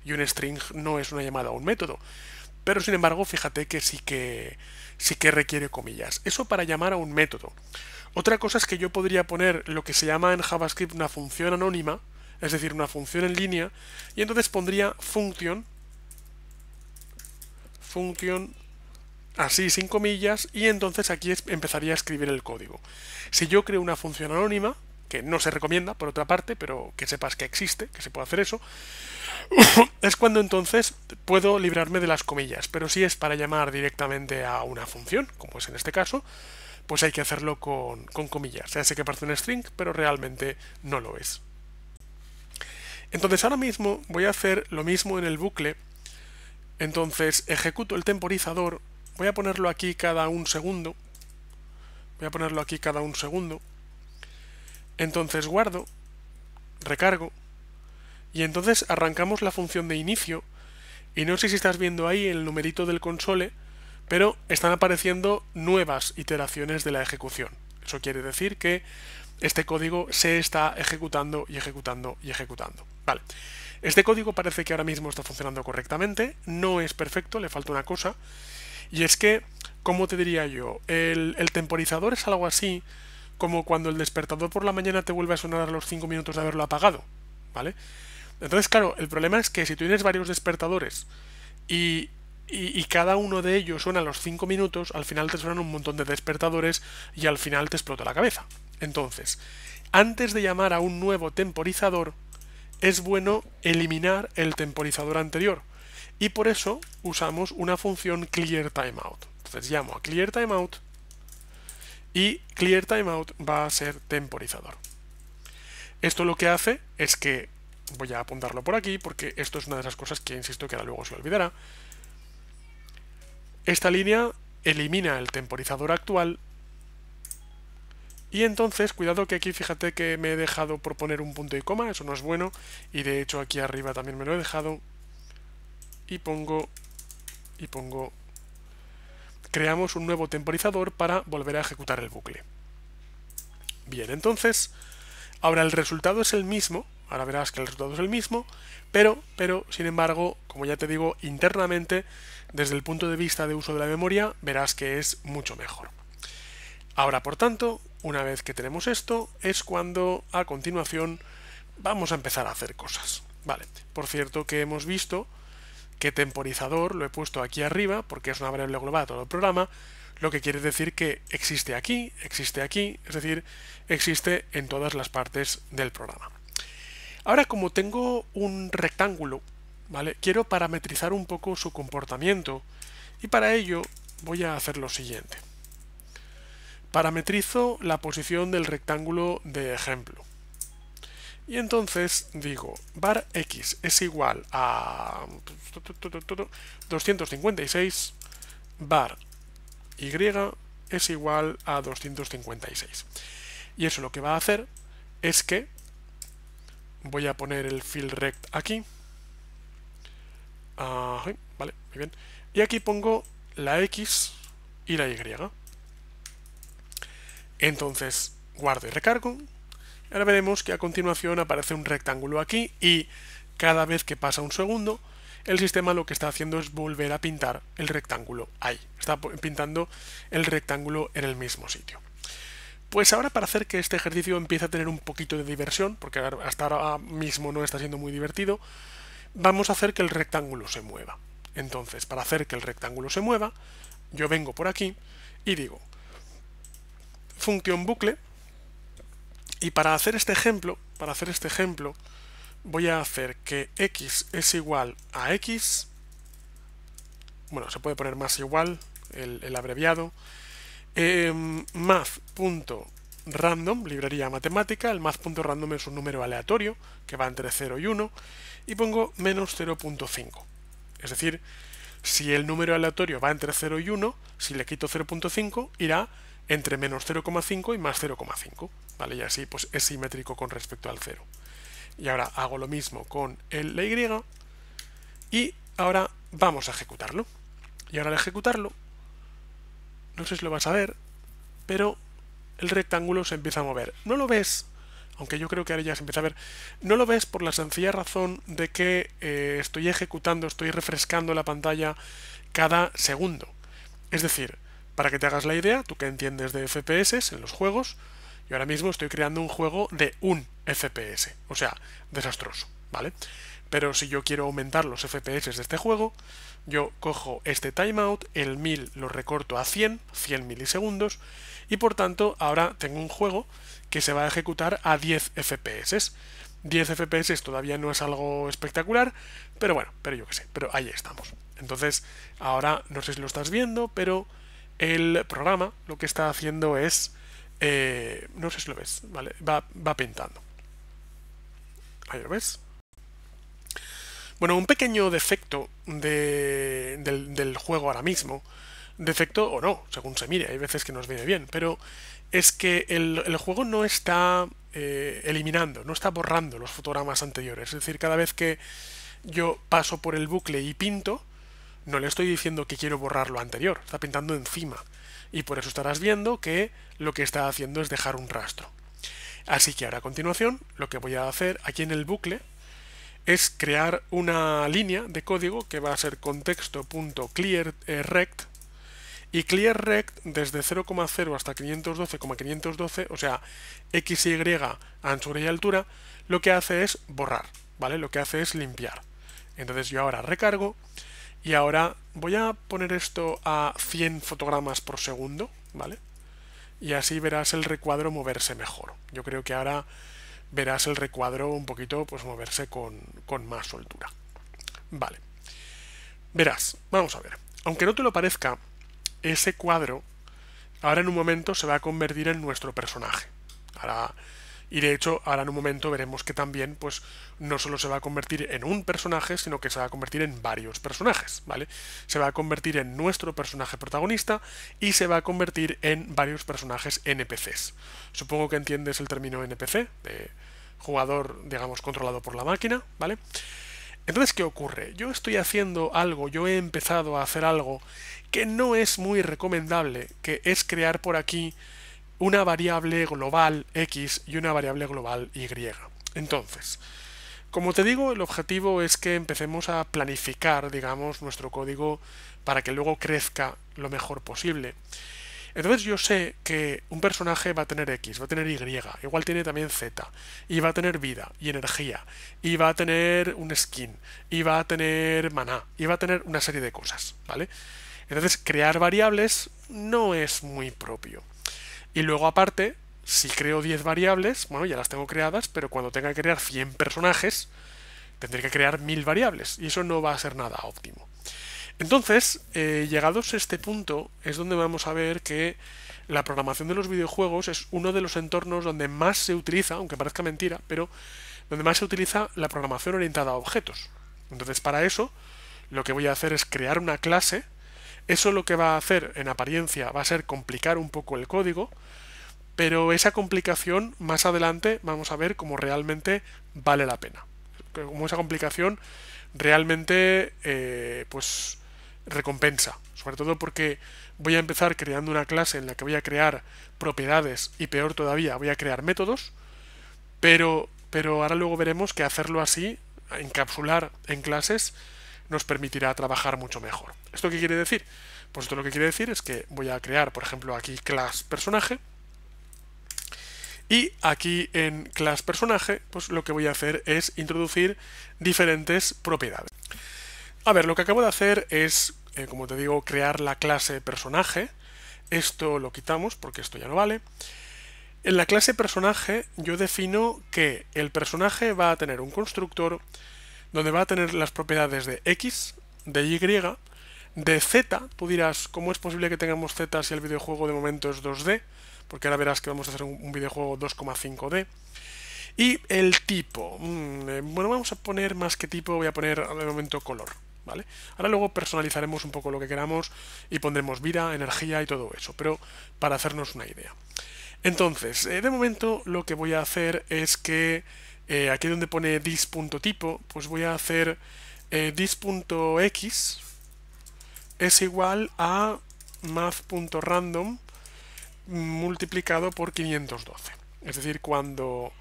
y un string no es una llamada a un método. Pero sin embargo, fíjate que sí que sí que requiere comillas. Eso para llamar a un método. Otra cosa es que yo podría poner lo que se llama en JavaScript una función anónima, es decir, una función en línea, y entonces pondría function, function así sin comillas, y entonces aquí empezaría a escribir el código. Si yo creo una función anónima, que no se recomienda por otra parte, pero que sepas que existe, que se puede hacer eso, es cuando entonces puedo librarme de las comillas, pero si es para llamar directamente a una función, como es en este caso, pues hay que hacerlo con, con comillas. Ya sé que parece un string, pero realmente no lo es. Entonces ahora mismo voy a hacer lo mismo en el bucle. Entonces ejecuto el temporizador. Voy a ponerlo aquí cada un segundo. Voy a ponerlo aquí cada un segundo. Entonces guardo, recargo. Y entonces arrancamos la función de inicio. Y no sé si estás viendo ahí el numerito del console, pero están apareciendo nuevas iteraciones de la ejecución. Eso quiere decir que este código se está ejecutando y ejecutando y ejecutando. Este código parece que ahora mismo está funcionando correctamente, no es perfecto, le falta una cosa, y es que, cómo te diría yo? El, temporizador es algo así como cuando el despertador por la mañana te vuelve a sonar a los 5 minutos de haberlo apagado, ¿vale? Entonces, claro, el problema es que si tú tienes varios despertadores y, y cada uno de ellos suena a los 5 minutos, al final te suenan un montón de despertadores y al final te explota la cabeza. Entonces, antes de llamar a un nuevo temporizador, es bueno eliminar el temporizador anterior y por eso usamos una función clearTimeout, Entonces llamo a clearTimeout y clearTimeout va a ser temporizador. Esto lo que hace es que voy a apuntarlo por aquí porque esto es una de las cosas que insisto que ahora luego se olvidará. Esta línea elimina el temporizador actual y entonces, cuidado que aquí fíjate que me he dejado por poner un punto y coma, eso no es bueno, y de hecho aquí arriba también me lo he dejado, y pongo, y pongo, creamos un nuevo temporizador para volver a ejecutar el bucle. Bien, entonces, ahora el resultado es el mismo, ahora verás que el resultado es el mismo, pero, pero, sin embargo, como ya te digo, internamente, desde el punto de vista de uso de la memoria, verás que es mucho mejor. Ahora, por tanto, una vez que tenemos esto, es cuando a continuación vamos a empezar a hacer cosas. Vale, por cierto que hemos visto que temporizador lo he puesto aquí arriba porque es una variable global de todo el programa, lo que quiere decir que existe aquí, existe aquí, es decir, existe en todas las partes del programa. Ahora como tengo un rectángulo, ¿vale? Quiero parametrizar un poco su comportamiento y para ello voy a hacer lo siguiente. Parametrizo la posición del rectángulo de ejemplo. Y entonces digo, bar x es igual a 256, bar y es igual a 256. Y eso lo que va a hacer es que voy a poner el fill rect aquí. vale, muy bien. Y aquí pongo la x y la y. Entonces guardo y recargo. Ahora veremos que a continuación aparece un rectángulo aquí y cada vez que pasa un segundo el sistema lo que está haciendo es volver a pintar el rectángulo ahí. Está pintando el rectángulo en el mismo sitio. Pues ahora para hacer que este ejercicio empiece a tener un poquito de diversión, porque hasta ahora mismo no está siendo muy divertido, vamos a hacer que el rectángulo se mueva. Entonces, para hacer que el rectángulo se mueva, yo vengo por aquí y digo función bucle. Y para hacer este ejemplo, para hacer este ejemplo, voy a hacer que x es igual a x. Bueno, se puede poner más igual, el, abreviado. Em, punto math.random, librería matemática. El math.random es un número aleatorio que va entre 0 y 1. Y pongo menos 0.5. Es decir, si el número aleatorio va entre 0 y 1, si le quito 0.5, irá entre menos 0,5 y más 0,5, ¿vale? Y así pues es simétrico con respecto al 0. Y ahora hago lo mismo con el, Y y ahora vamos a ejecutarlo. Y ahora al ejecutarlo, no sé si lo vas a ver, pero el rectángulo se empieza a mover. No lo ves, aunque yo creo que ahora ya se empieza a ver, no lo ves por la sencilla razón de que eh, estoy ejecutando, estoy refrescando la pantalla cada segundo. Es decir, para que te hagas la idea, tú que entiendes de FPS en los juegos, yo ahora mismo estoy creando un juego de un FPS, o sea, desastroso, ¿vale? Pero si yo quiero aumentar los FPS de este juego, yo cojo este timeout, el 1000 lo recorto a 100, 100 milisegundos, y por tanto ahora tengo un juego que se va a ejecutar a 10 FPS. 10 FPS todavía no es algo espectacular, pero bueno, pero yo qué sé, pero ahí estamos. Entonces, ahora no sé si lo estás viendo, pero el programa lo que está haciendo es, eh, no sé si lo ves, ¿vale? Va, pintando. Ahí lo ves. Bueno, un pequeño defecto del, juego ahora mismo, defecto o no, según se mire, hay veces que nos viene bien, pero es que el, juego no está eh, eliminando, no está borrando los fotogramas anteriores. Es decir, cada vez que yo paso por el bucle y pinto, no le estoy diciendo que quiero borrar lo anterior, está pintando encima. Y por eso estarás viendo que lo que está haciendo es dejar un rastro. Así que ahora a continuación lo que voy a hacer aquí en el bucle es crear una línea de código que va a ser contexto.clearRect eh, y clearRect desde 0,0 hasta 512,512, o sea, x y anchura y altura, lo que hace es borrar, ¿vale? Lo que hace es limpiar. Entonces yo ahora recargo y ahora voy a poner esto a 100 fotogramas por segundo, ¿vale? Y así verás el recuadro moverse mejor. Yo creo que ahora verás el recuadro un poquito pues moverse con, con más soltura. Vale. Verás, vamos a ver. Aunque no te lo parezca, ese cuadro ahora en un momento se va a convertir en nuestro personaje. Ahora y de hecho, ahora en un momento veremos que también, pues, no solo se va a convertir en un personaje, sino que se va a convertir en varios personajes, ¿vale? Se va a convertir en nuestro personaje protagonista y se va a convertir en varios personajes NPCs. Supongo que entiendes el término NPC, de jugador, digamos, controlado por la máquina, ¿vale? Entonces, ¿qué ocurre? Yo estoy haciendo algo, yo he empezado a hacer algo que no es muy recomendable, que es crear por aquí una variable global x y una variable global y. Entonces, como te digo, el objetivo es que empecemos a planificar, digamos, nuestro código para que luego crezca lo mejor posible. Entonces yo sé que un personaje va a tener X, va a tener Y, igual tiene también Z, y va a tener vida y energía, y va a tener un skin, y va a tener maná, y va a tener una serie de cosas, ¿vale? Entonces crear variables no es muy propio. Y luego aparte, si creo 10 variables, bueno, ya las tengo creadas, pero cuando tenga que crear 100 personajes, tendré que crear 1000 variables. Y eso no va a ser nada óptimo. Entonces, eh, llegados a este punto, es donde vamos a ver que la programación de los videojuegos es uno de los entornos donde más se utiliza, aunque parezca mentira, pero donde más se utiliza la programación orientada a objetos. Entonces, para eso, lo que voy a hacer es crear una clase eso lo que va a hacer en apariencia va a ser complicar un poco el código, pero esa complicación más adelante vamos a ver cómo realmente vale la pena. como esa complicación realmente eh, pues recompensa. Sobre todo porque voy a empezar creando una clase en la que voy a crear propiedades y peor todavía voy a crear métodos. Pero, pero ahora luego veremos que hacerlo así, encapsular en clases, nos permitirá trabajar mucho mejor. ¿Esto qué quiere decir? Pues esto lo que quiere decir es que voy a crear, por ejemplo, aquí class personaje. Y aquí en class personaje, pues lo que voy a hacer es introducir diferentes propiedades. A ver, lo que acabo de hacer es, eh, como te digo, crear la clase personaje. Esto lo quitamos porque esto ya no vale. En la clase personaje yo defino que el personaje va a tener un constructor donde va a tener las propiedades de X, de Y, de Z. Tú dirás, ¿cómo es posible que tengamos Z si el videojuego de momento es 2D? Porque ahora verás que vamos a hacer un videojuego 2,5D. Y el tipo. Mm, eh, bueno, vamos a poner más que tipo, voy a poner de momento color. ¿Vale? Ahora luego personalizaremos un poco lo que queramos y pondremos vida, energía y todo eso, pero para hacernos una idea. Entonces, eh, de momento lo que voy a hacer es que eh, aquí donde pone dis.tipo, pues voy a hacer eh, dis.x es igual a math.random multiplicado por 512. Es decir, cuando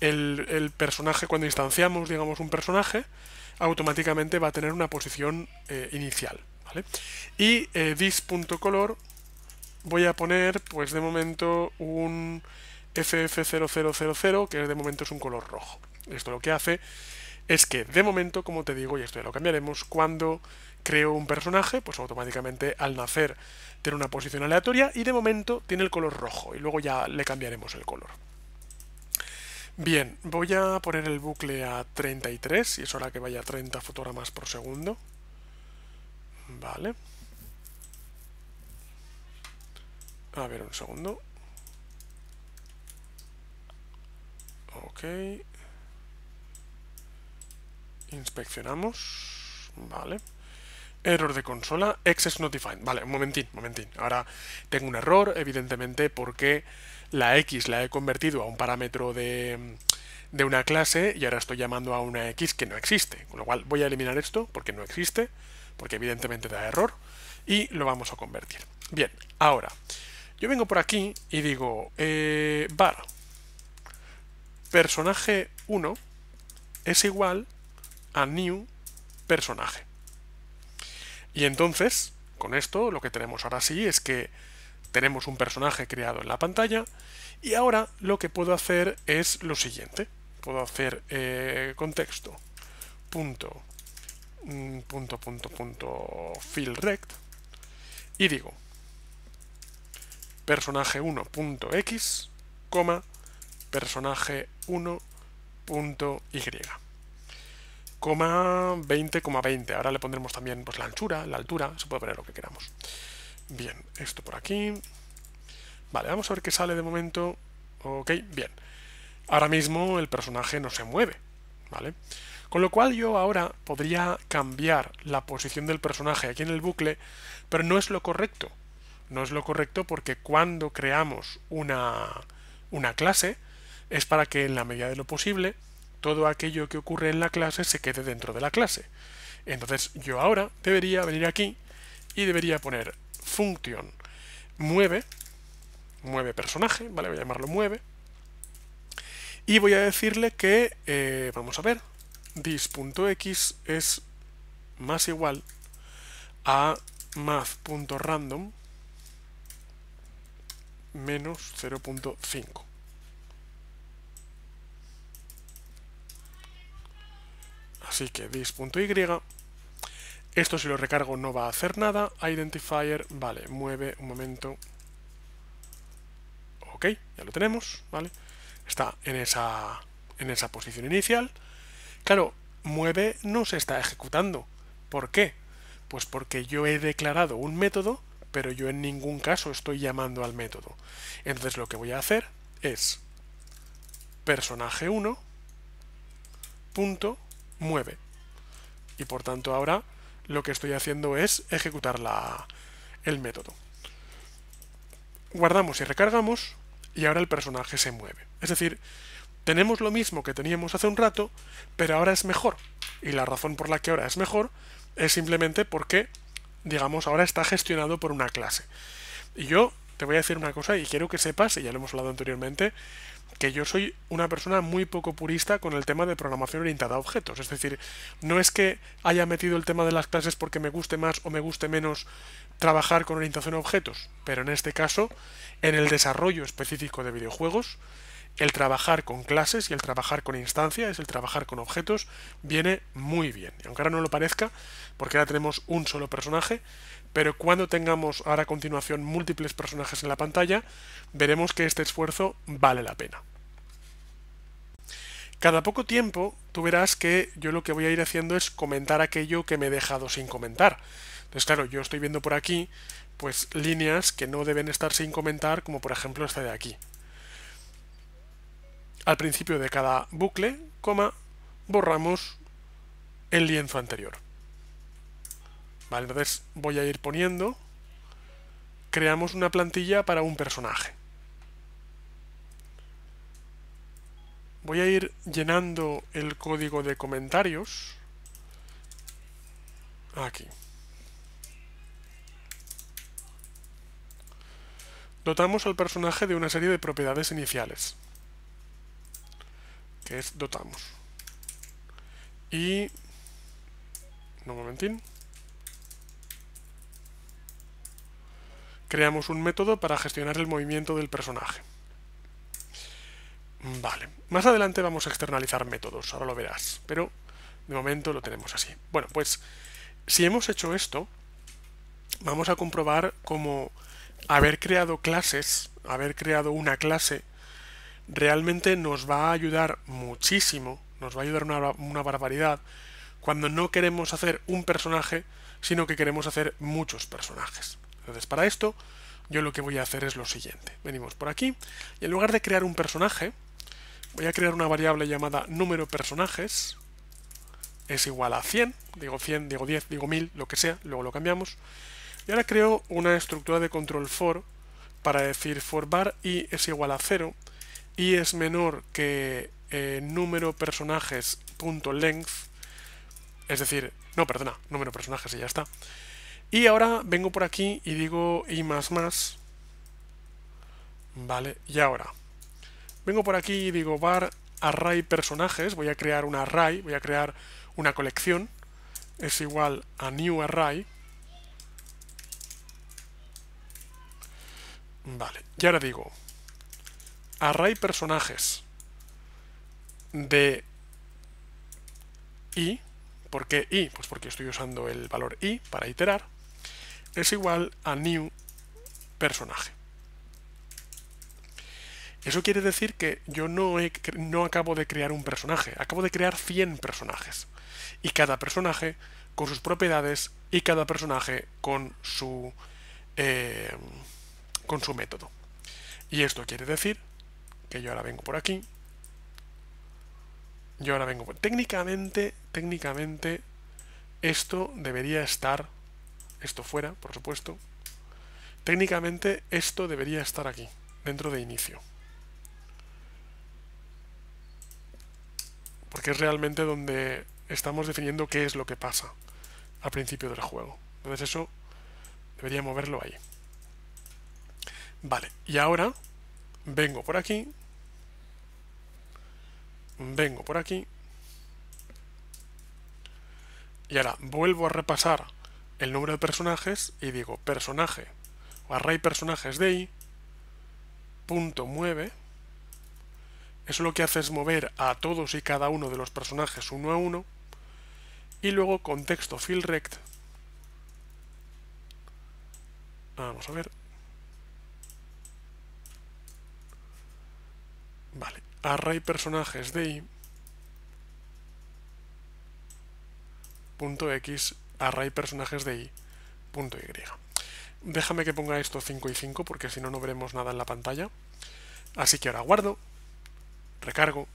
el, personaje, cuando instanciamos, digamos, un personaje, automáticamente va a tener una posición eh, inicial. ¿vale? Y eh, dis.color voy a poner, pues de momento, un FF0000, que de momento es un color rojo. Esto lo que hace es que de momento, como te digo, y esto ya lo cambiaremos, cuando creo un personaje, pues automáticamente al nacer tiene una posición aleatoria y de momento tiene el color rojo y luego ya le cambiaremos el color. Bien, voy a poner el bucle a 33 y es hora que vaya a 30 fotogramas por segundo. Vale. A ver, un segundo. Ok. Inspeccionamos. Vale. Error de consola, access not defined. Vale, un momentín, un momentín. Ahora tengo un error, evidentemente, porque la X la he convertido a un parámetro de, una clase y ahora estoy llamando a una X que no existe. Con lo cual voy a eliminar esto porque no existe, porque evidentemente da error, y lo vamos a convertir. Bien, ahora, yo vengo por aquí y digo, eh, bar, personaje 1 es igual a new personaje. Y entonces, con esto lo que tenemos ahora sí es que tenemos un personaje creado en la pantalla y ahora lo que puedo hacer es lo siguiente. Puedo hacer eh, contexto punto mm, punto punto punto fill rect y digo personaje 1.x, personaje 1.y. Coma 20, 20. Ahora le pondremos también pues, la anchura, la altura, se puede poner lo que queramos. Bien, esto por aquí. Vale, vamos a ver qué sale de momento. Ok, bien. Ahora mismo el personaje no se mueve, ¿vale? Con lo cual yo ahora podría cambiar la posición del personaje aquí en el bucle, pero no es lo correcto. No es lo correcto porque cuando creamos una, una clase, es para que en la medida de lo posible todo aquello que ocurre en la clase se quede dentro de la clase. Entonces yo ahora debería venir aquí y debería poner function mueve, mueve personaje, ¿vale? Voy a llamarlo mueve. Y voy a decirle que, eh, vamos a ver, dis.x es más igual a math.random menos 0.5. Así que dis.y. Esto si lo recargo no va a hacer nada. Identifier, vale, mueve un momento. Ok, ya lo tenemos, ¿vale? Está en esa, en esa posición inicial. Claro, mueve no se está ejecutando. ¿Por qué? Pues porque yo he declarado un método, pero yo en ningún caso estoy llamando al método. Entonces lo que voy a hacer es personaje 1 mueve. Y por tanto ahora lo que estoy haciendo es ejecutar la, el método. Guardamos y recargamos y ahora el personaje se mueve. Es decir, tenemos lo mismo que teníamos hace un rato, pero ahora es mejor. Y la razón por la que ahora es mejor es simplemente porque, digamos, ahora está gestionado por una clase. Y yo te voy a decir una cosa y quiero que sepas, y ya lo hemos hablado anteriormente, que yo soy una persona muy poco purista con el tema de programación orientada a objetos. Es decir, no es que haya metido el tema de las clases porque me guste más o me guste menos trabajar con orientación a objetos, pero en este caso, en el desarrollo específico de videojuegos, el trabajar con clases y el trabajar con instancias, el trabajar con objetos, viene muy bien. Y aunque ahora no lo parezca, porque ahora tenemos un solo personaje, pero cuando tengamos ahora a continuación múltiples personajes en la pantalla, veremos que este esfuerzo vale la pena. Cada poco tiempo tú verás que yo lo que voy a ir haciendo es comentar aquello que me he dejado sin comentar. Entonces, claro, yo estoy viendo por aquí pues líneas que no deben estar sin comentar, como por ejemplo esta de aquí. Al principio de cada bucle, coma, borramos el lienzo anterior voy a ir poniendo. Creamos una plantilla para un personaje. Voy a ir llenando el código de comentarios. Aquí. Dotamos al personaje de una serie de propiedades iniciales. Que es dotamos. Y... un momentín. creamos un método para gestionar el movimiento del personaje. Vale, más adelante vamos a externalizar métodos, ahora lo verás, pero de momento lo tenemos así. Bueno, pues si hemos hecho esto, vamos a comprobar cómo haber creado clases, haber creado una clase, realmente nos va a ayudar muchísimo, nos va a ayudar una, una barbaridad, cuando no queremos hacer un personaje, sino que queremos hacer muchos personajes. Entonces para esto yo lo que voy a hacer es lo siguiente. Venimos por aquí y en lugar de crear un personaje, voy a crear una variable llamada número personajes es igual a 100, digo 100, digo 10, digo 1000, lo que sea, luego lo cambiamos. Y ahora creo una estructura de control for para decir for bar i es igual a 0 y es menor que eh, número personajes punto length, es decir, no, perdona, número personajes y ya está. Y ahora vengo por aquí y digo y más más. Vale, y ahora vengo por aquí y digo var array personajes. Voy a crear un array, voy a crear una colección. Es igual a new array. Vale, y ahora digo array personajes de i. ¿Por qué i? Pues porque estoy usando el valor i para iterar es igual a new personaje. Eso quiere decir que yo no, no acabo de crear un personaje, acabo de crear 100 personajes. Y cada personaje con sus propiedades y cada personaje con su, eh, con su método. Y esto quiere decir que yo ahora vengo por aquí. Yo ahora vengo por... Técnicamente, técnicamente, esto debería estar esto fuera, por supuesto, técnicamente esto debería estar aquí, dentro de inicio. Porque es realmente donde estamos definiendo qué es lo que pasa al principio del juego. Entonces eso debería moverlo ahí. Vale, y ahora vengo por aquí. Vengo por aquí. Y ahora vuelvo a repasar el número de personajes y digo personaje o array personajes de i punto mueve eso lo que hace es mover a todos y cada uno de los personajes uno a uno y luego contexto fill rect vamos a ver vale array personajes de i punto x array personajes de punto y. Déjame que ponga esto 5 y 5 porque si no, no veremos nada en la pantalla. Así que ahora guardo, recargo.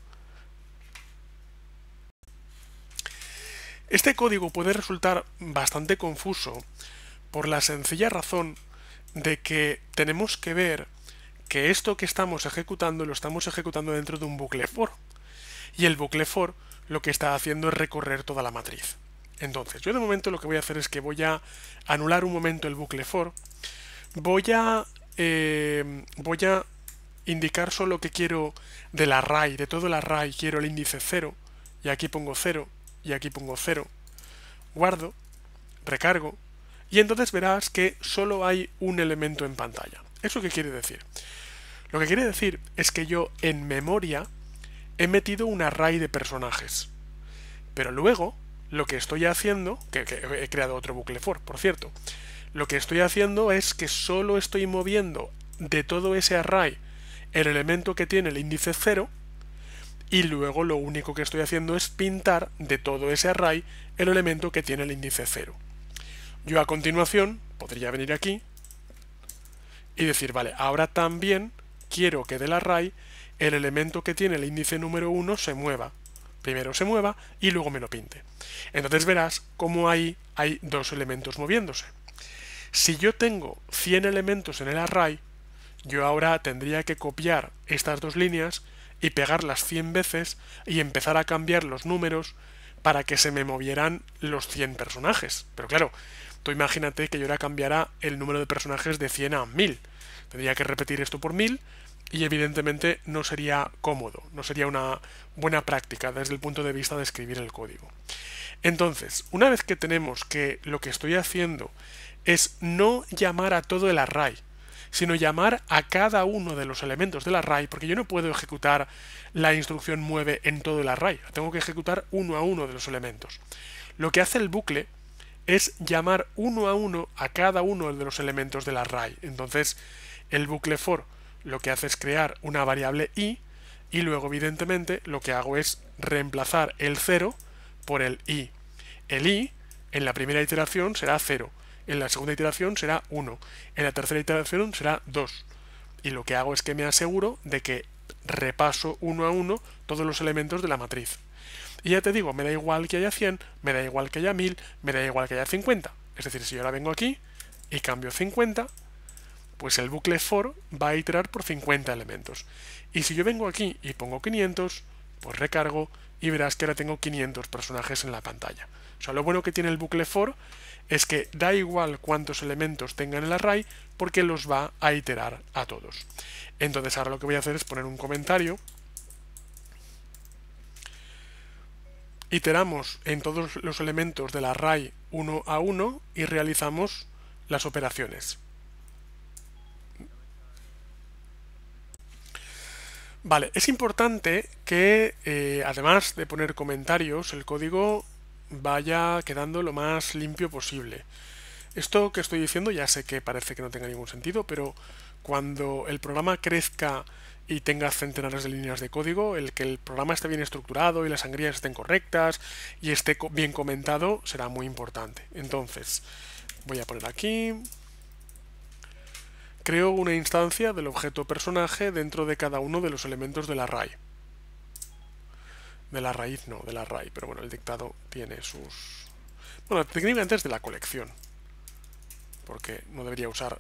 Este código puede resultar bastante confuso por la sencilla razón de que tenemos que ver que esto que estamos ejecutando lo estamos ejecutando dentro de un bucle for. Y el bucle for lo que está haciendo es recorrer toda la matriz. Entonces, yo de momento lo que voy a hacer es que voy a anular un momento el bucle for. Voy a, eh, voy a indicar solo que quiero del array, de todo el array quiero el índice 0. Y aquí pongo 0, y aquí pongo 0. Guardo, recargo, y entonces verás que solo hay un elemento en pantalla. ¿Eso qué quiere decir? Lo que quiere decir es que yo en memoria he metido un array de personajes. Pero luego lo que estoy haciendo, que, he creado otro bucle for, por cierto, lo que estoy haciendo es que solo estoy moviendo de todo ese array el elemento que tiene el índice 0 y luego lo único que estoy haciendo es pintar de todo ese array el elemento que tiene el índice 0. Yo a continuación podría venir aquí y decir, vale, ahora también quiero que del array el elemento que tiene el índice número 1 se mueva primero se mueva y luego me lo pinte. Entonces verás cómo ahí hay dos elementos moviéndose. Si yo tengo 100 elementos en el array, yo ahora tendría que copiar estas dos líneas y pegarlas 100 veces y empezar a cambiar los números para que se me movieran los 100 personajes. Pero claro, tú imagínate que yo ahora cambiara el número de personajes de 100 a 1000. Tendría que repetir esto por 1000 y evidentemente no sería cómodo, no sería una buena práctica desde el punto de vista de escribir el código. Entonces, una vez que tenemos que lo que estoy haciendo es no llamar a todo el array, sino llamar a cada uno de los elementos del array, porque yo no puedo ejecutar la instrucción mueve en todo el array, tengo que ejecutar uno a uno de los elementos. Lo que hace el bucle es llamar uno a uno a cada uno de los elementos del array. Entonces, el bucle for lo que hace es crear una variable i y luego evidentemente lo que hago es reemplazar el 0 por el i. El i en la primera iteración será 0, en la segunda iteración será 1, en la tercera iteración será 2. Y lo que hago es que me aseguro de que repaso uno a uno todos los elementos de la matriz. Y ya te digo, me da igual que haya 100, me da igual que haya 1000, me da igual que haya 50. Es decir, si yo ahora vengo aquí y cambio 50, pues el bucle for va a iterar por 50 elementos. Y si yo vengo aquí y pongo 500, pues recargo y verás que ahora tengo 500 personajes en la pantalla. O sea, lo bueno que tiene el bucle for es que da igual cuántos elementos en el array porque los va a iterar a todos. Entonces ahora lo que voy a hacer es poner un comentario. Iteramos en todos los elementos del array uno a uno y realizamos las operaciones. Vale, es importante que eh, además de poner comentarios, el código vaya quedando lo más limpio posible. Esto que estoy diciendo ya sé que parece que no tenga ningún sentido, pero cuando el programa crezca y tenga centenares de líneas de código, el que el programa esté bien estructurado y las sangrías estén correctas y esté bien comentado será muy importante. Entonces, voy a poner aquí Creo una instancia del objeto personaje dentro de cada uno de los elementos del array. De la raíz no, del array, pero bueno, el dictado tiene sus... Bueno, técnicamente es de la colección, porque no debería usar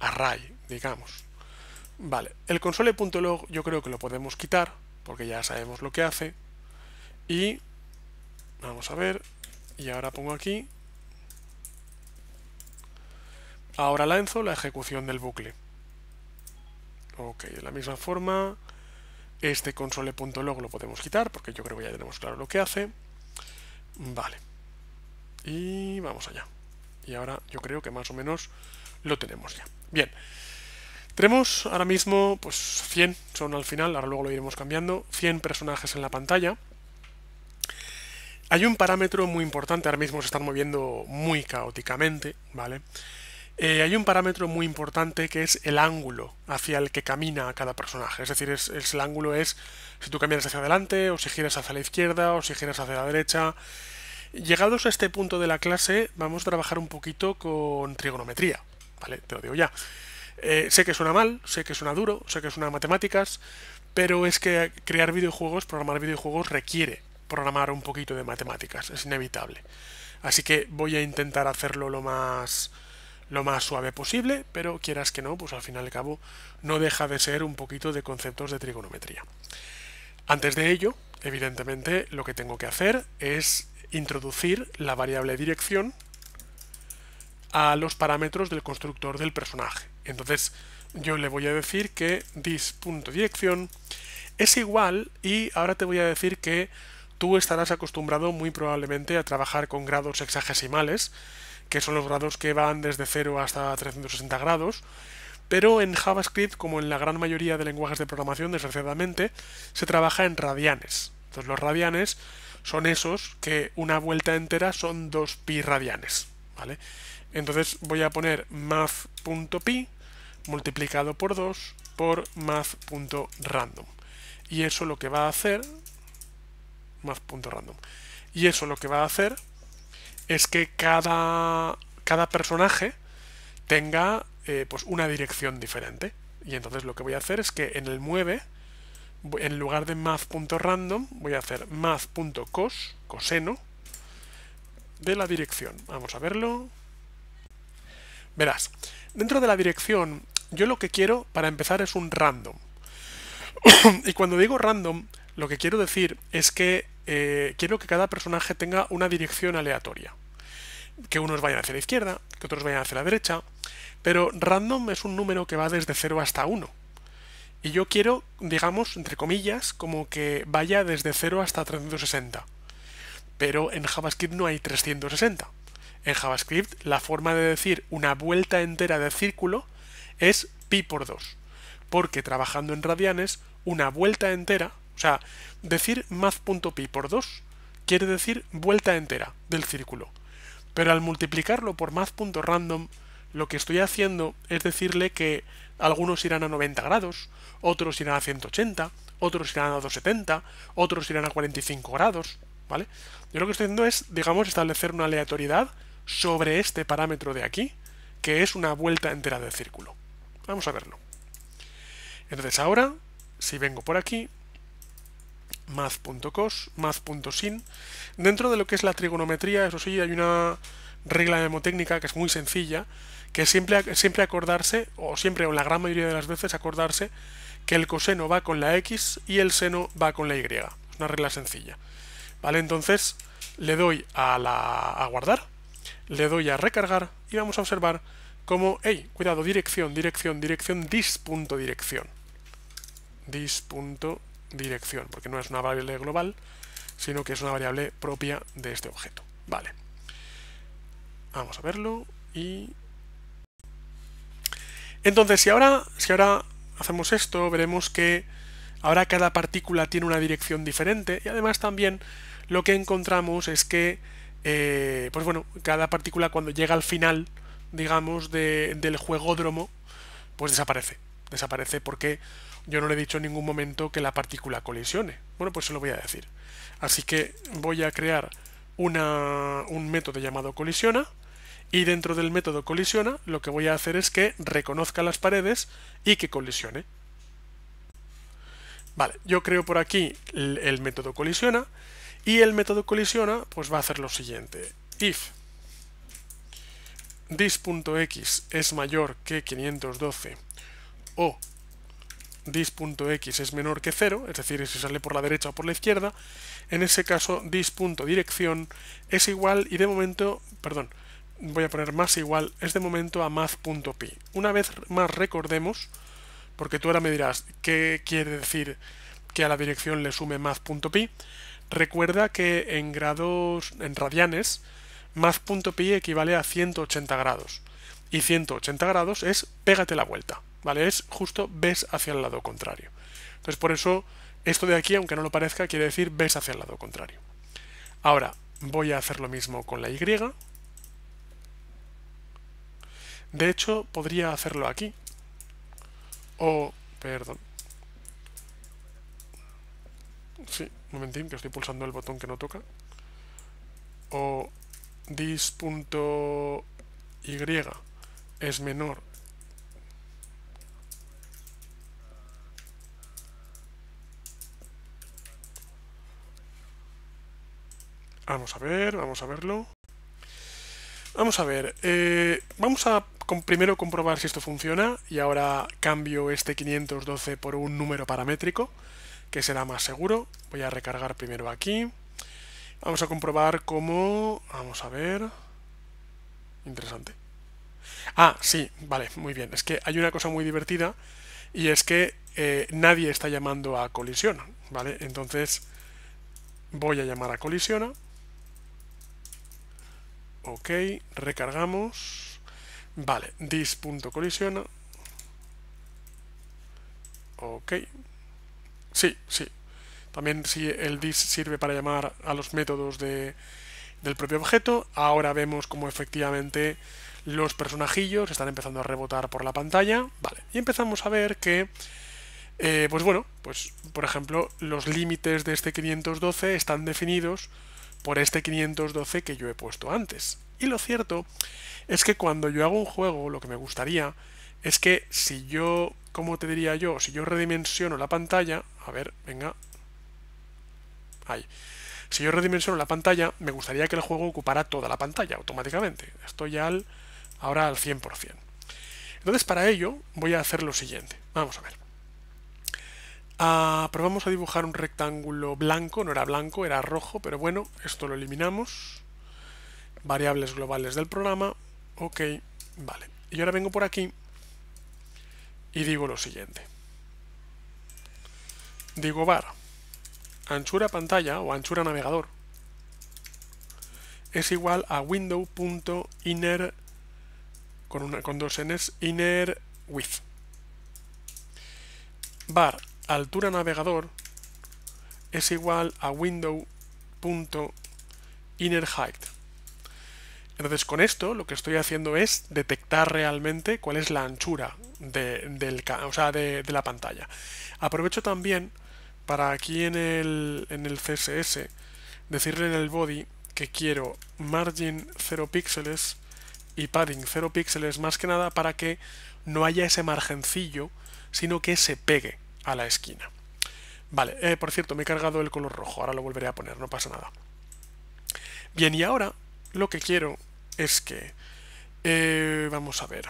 array, digamos. Vale, el console.log yo creo que lo podemos quitar, porque ya sabemos lo que hace. Y vamos a ver, y ahora pongo aquí Ahora lanzo la ejecución del bucle. Ok, de la misma forma, este console.log lo podemos quitar porque yo creo que ya tenemos claro lo que hace. Vale. Y vamos allá. Y ahora yo creo que más o menos lo tenemos ya. Bien. Tenemos ahora mismo pues 100, son al final, ahora luego lo iremos cambiando, 100 personajes en la pantalla. Hay un parámetro muy importante, ahora mismo se están moviendo muy caóticamente, ¿vale? vale eh, hay un parámetro muy importante que es el ángulo hacia el que camina cada personaje. Es decir, es, el ángulo es si tú caminas hacia adelante, o si giras hacia la izquierda, o si giras hacia la derecha. Llegados a este punto de la clase, vamos a trabajar un poquito con trigonometría. ¿Vale? Te lo digo ya. Eh, sé que suena mal, sé que suena duro, sé que suena matemáticas, pero es que crear videojuegos, programar videojuegos requiere programar un poquito de matemáticas, es inevitable. Así que voy a intentar hacerlo lo más lo más suave posible, pero quieras que no, pues al final y al cabo no deja de ser un poquito de conceptos de trigonometría. Antes de ello, evidentemente, lo que tengo que hacer es introducir la variable dirección a los parámetros del constructor del personaje. Entonces, yo le voy a decir que dis.dirección es igual y ahora te voy a decir que tú estarás acostumbrado muy probablemente a trabajar con grados hexagesimales, que son los grados que van desde 0 hasta 360 grados, pero en JavaScript, como en la gran mayoría de lenguajes de programación, desgraciadamente, se trabaja en radianes. Entonces los radianes son esos que una vuelta entera son 2 pi radianes, ¿vale? Entonces voy a poner math.pi multiplicado por 2 por math.random. Y eso lo que va a hacer math.random. Y eso lo que va a hacer es que cada, cada personaje tenga eh, pues una dirección diferente. Y entonces lo que voy a hacer es que en el mueve, en lugar de math.random, voy a hacer math.cos, coseno, de la dirección. Vamos a verlo. Verás, dentro de la dirección, yo lo que quiero para empezar es un random. y cuando digo random, lo que quiero decir es que eh, quiero que cada personaje tenga una dirección aleatoria que unos vayan hacia la izquierda, que otros vayan hacia la derecha, pero random es un número que va desde 0 hasta 1. Y yo quiero, digamos, entre comillas, como que vaya desde 0 hasta 360. Pero en JavaScript no hay 360. En JavaScript la forma de decir una vuelta entera de círculo es pi por 2. Porque trabajando en radianes, una vuelta entera, o sea, decir math.pi por 2 quiere decir vuelta entera del círculo. Pero al multiplicarlo por random, lo que estoy haciendo es decirle que algunos irán a 90 grados, otros irán a 180, otros irán a 270, otros irán a 45 grados, ¿vale? Yo lo que estoy haciendo es, digamos, establecer una aleatoriedad sobre este parámetro de aquí, que es una vuelta entera de círculo. Vamos a verlo. Entonces ahora, si vengo por aquí, math.cos, math.sin. Dentro de lo que es la trigonometría, eso sí, hay una regla mnemotécnica que es muy sencilla, que siempre, siempre acordarse, o siempre, o la gran mayoría de las veces, acordarse que el coseno va con la x y el seno va con la y. Es una regla sencilla. ¿Vale? Entonces le doy a, la, guardar, le doy a recargar y vamos a observar cómo, hey, cuidado, dirección, dirección, dirección, dis.dirección. Dis.dirección dirección, porque no es una variable global, sino que es una variable propia de este objeto. Vale. Vamos a verlo y... Entonces, si ahora, si ahora hacemos esto, veremos que ahora cada partícula tiene una dirección diferente y además también lo que encontramos es que, eh, pues bueno, cada partícula cuando llega al final, digamos, de, del juegódromo, pues desaparece. Desaparece porque yo no le he dicho en ningún momento que la partícula colisione. Bueno, pues se lo voy a decir. Así que voy a crear un método llamado colisiona y dentro del método colisiona lo que voy a hacer es que reconozca las paredes y que colisione. Vale, yo creo por aquí el, método colisiona y el método colisiona pues va a hacer lo siguiente. If this.x es mayor que 512 o dis.x es menor que 0, es decir, si sale por la derecha o por la izquierda, en ese caso dis.dirección es igual y de momento, perdón, voy a poner más igual, es de momento a math.pi. Una vez más recordemos, porque tú ahora me dirás qué quiere decir que a la dirección le sume math.pi, recuerda que en grados, en radianes, math.pi equivale a 180 grados. Y 180 grados es pégate la vuelta. ¿vale? Es justo ves hacia el lado contrario. Entonces por eso esto de aquí, aunque no lo parezca, quiere decir ves hacia el lado contrario. Ahora voy a hacer lo mismo con la Y. De hecho, podría hacerlo aquí. O, perdón. Sí, un momentín, que estoy pulsando el botón que no toca. O dis.y es menor Vamos a ver, vamos a verlo. Vamos a ver, eh, vamos a primero comprobar si esto funciona y ahora cambio este 512 por un número paramétrico, que será más seguro. Voy a recargar primero aquí. Vamos a comprobar cómo... Vamos a ver... Interesante. Ah, sí, vale, muy bien. Es que hay una cosa muy divertida y es que eh, nadie está llamando a colisiona, ¿vale? Entonces voy a llamar a colisiona. Ok, recargamos. Vale, dis.colisiona. Ok. Sí, sí. También si el dis sirve para llamar a los métodos de, del propio objeto. Ahora vemos como efectivamente los personajillos están empezando a rebotar por la pantalla. Vale, y empezamos a ver que, eh, pues bueno, pues por ejemplo, los límites de este 512 están definidos por este 512 que yo he puesto antes. Y lo cierto es que cuando yo hago un juego, lo que me gustaría es que si yo, ¿cómo te diría yo? Si yo redimensiono la pantalla, a ver, venga, ahí. Si yo redimensiono la pantalla, me gustaría que el juego ocupara toda la pantalla automáticamente. Estoy al, ahora al 100%. Entonces para ello voy a hacer lo siguiente. Vamos a ver. Ah, probamos a dibujar un rectángulo blanco, no era blanco, era rojo, pero bueno, esto lo eliminamos. Variables globales del programa. Ok, vale. Y ahora vengo por aquí y digo lo siguiente. Digo bar anchura pantalla o anchura navegador es igual a window.inner con, con dos n's inner width bar altura navegador es igual a window.innerHeight. Entonces con esto lo que estoy haciendo es detectar realmente cuál es la anchura de, del, o de, la pantalla. Aprovecho también para aquí en el, en el CSS decirle en el body que quiero margin 0 píxeles y padding 0 píxeles más que nada para que no haya ese margencillo, sino que se pegue a la esquina. Vale, eh, por cierto, me he cargado el color rojo, ahora lo volveré a poner, no pasa nada. Bien, y ahora lo que quiero es que, eh, vamos a ver,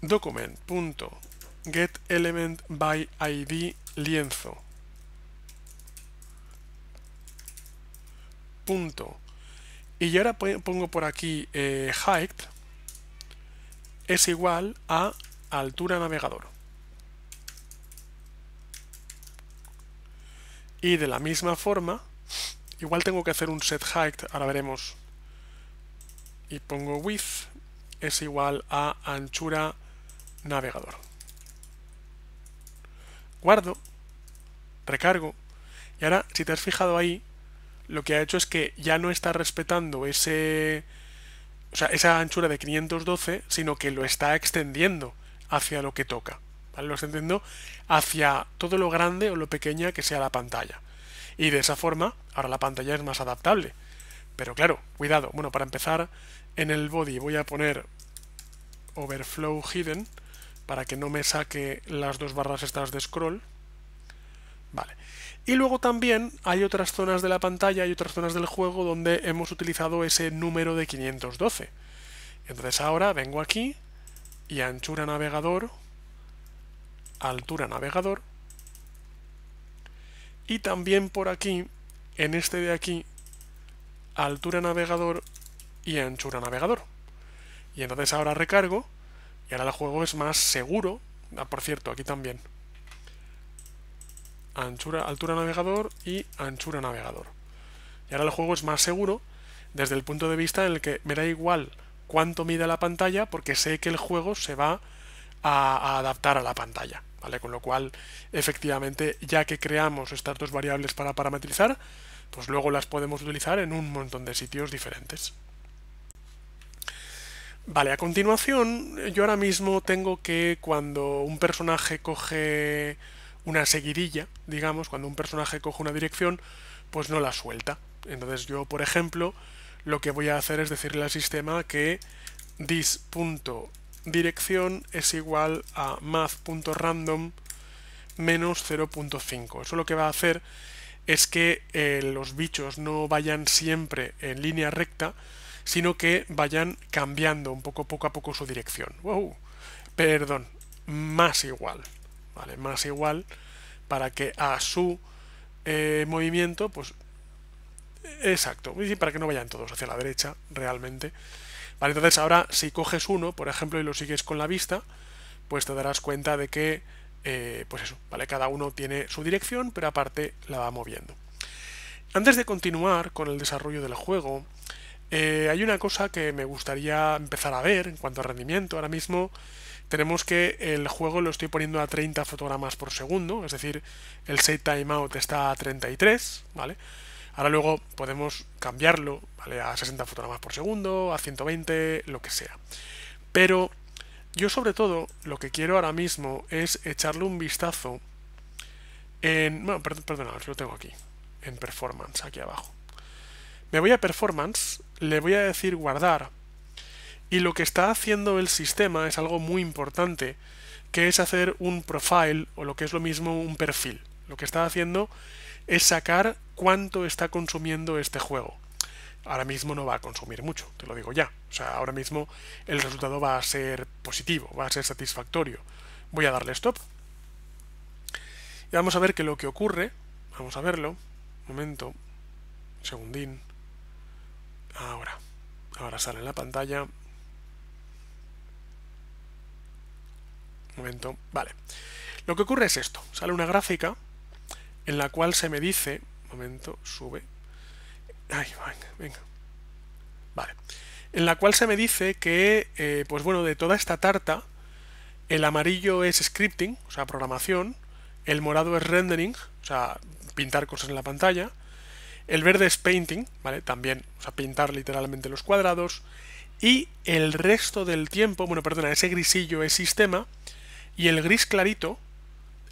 document.getElementById lienzo punto y ahora pongo por aquí eh, height es igual a altura navegador Y de la misma forma, igual tengo que hacer un set height, ahora veremos. Y pongo width es igual a anchura navegador. Guardo, recargo. Y ahora, si te has fijado ahí, lo que ha hecho es que ya no está respetando ese, esa anchura de 512, sino que lo está extendiendo hacia lo que toca. Lo entiendo hacia todo lo grande o lo pequeña que sea la pantalla. Y de esa forma, ahora la pantalla es más adaptable. Pero claro, cuidado. Bueno, para empezar, en el body voy a poner overflow hidden para que no me saque las dos barras estas de scroll. Vale. Y luego también hay otras zonas de la pantalla, y otras zonas del juego donde hemos utilizado ese número de 512. Entonces ahora vengo aquí y anchura navegador altura navegador. Y también por aquí, en este de aquí, altura navegador y anchura navegador. Y entonces ahora recargo y ahora el juego es más seguro. Ah, por cierto, aquí también. Anchura, altura navegador y anchura navegador. Y ahora el juego es más seguro desde el punto de vista en el que me da igual cuánto mide la pantalla porque sé que el juego se va a adaptar a la pantalla. ¿vale? Con lo cual, efectivamente, ya que creamos estas dos variables para parametrizar, pues luego las podemos utilizar en un montón de sitios diferentes. Vale, a continuación, yo ahora mismo tengo que cuando un personaje coge una seguidilla, digamos, cuando un personaje coge una dirección, pues no la suelta. Entonces yo, por ejemplo, lo que voy a hacer es decirle al sistema que this dirección es igual a math.random menos 0.5. Eso lo que va a hacer es que eh, los bichos no vayan siempre en línea recta, sino que vayan cambiando un poco poco a poco su dirección. ¡Wow! Perdón, más igual. ¿Vale? Más igual para que a su eh, movimiento, pues... Exacto, y para que no vayan todos hacia la derecha realmente entonces ahora si coges uno, por ejemplo, y lo sigues con la vista, pues te darás cuenta de que, eh, pues eso, ¿vale? Cada uno tiene su dirección, pero aparte la va moviendo. Antes de continuar con el desarrollo del juego, eh, hay una cosa que me gustaría empezar a ver en cuanto a rendimiento. Ahora mismo tenemos que el juego lo estoy poniendo a 30 fotogramas por segundo, es decir, el set timeout está a 33, ¿vale? Ahora luego podemos cambiarlo ¿vale? a 60 fotogramas por segundo, a 120, lo que sea. Pero yo sobre todo lo que quiero ahora mismo es echarle un vistazo en... Bueno, perdón, lo tengo aquí. En Performance, aquí abajo. Me voy a Performance, le voy a decir guardar. Y lo que está haciendo el sistema es algo muy importante, que es hacer un profile o lo que es lo mismo un perfil. Lo que está haciendo es sacar cuánto está consumiendo este juego. Ahora mismo no va a consumir mucho, te lo digo ya. O sea, ahora mismo el resultado va a ser positivo, va a ser satisfactorio. Voy a darle stop. Y vamos a ver que lo que ocurre, vamos a verlo, momento, segundín. Ahora, ahora sale en la pantalla. momento, vale. Lo que ocurre es esto, sale una gráfica en la cual se me dice, momento, sube, venga, vale, en la cual se me dice que, eh, pues bueno, de toda esta tarta, el amarillo es scripting, o sea, programación, el morado es rendering, o sea, pintar cosas en la pantalla, el verde es painting, ¿vale? También, o sea, pintar literalmente los cuadrados, y el resto del tiempo, bueno, perdona, ese grisillo es sistema, y el gris clarito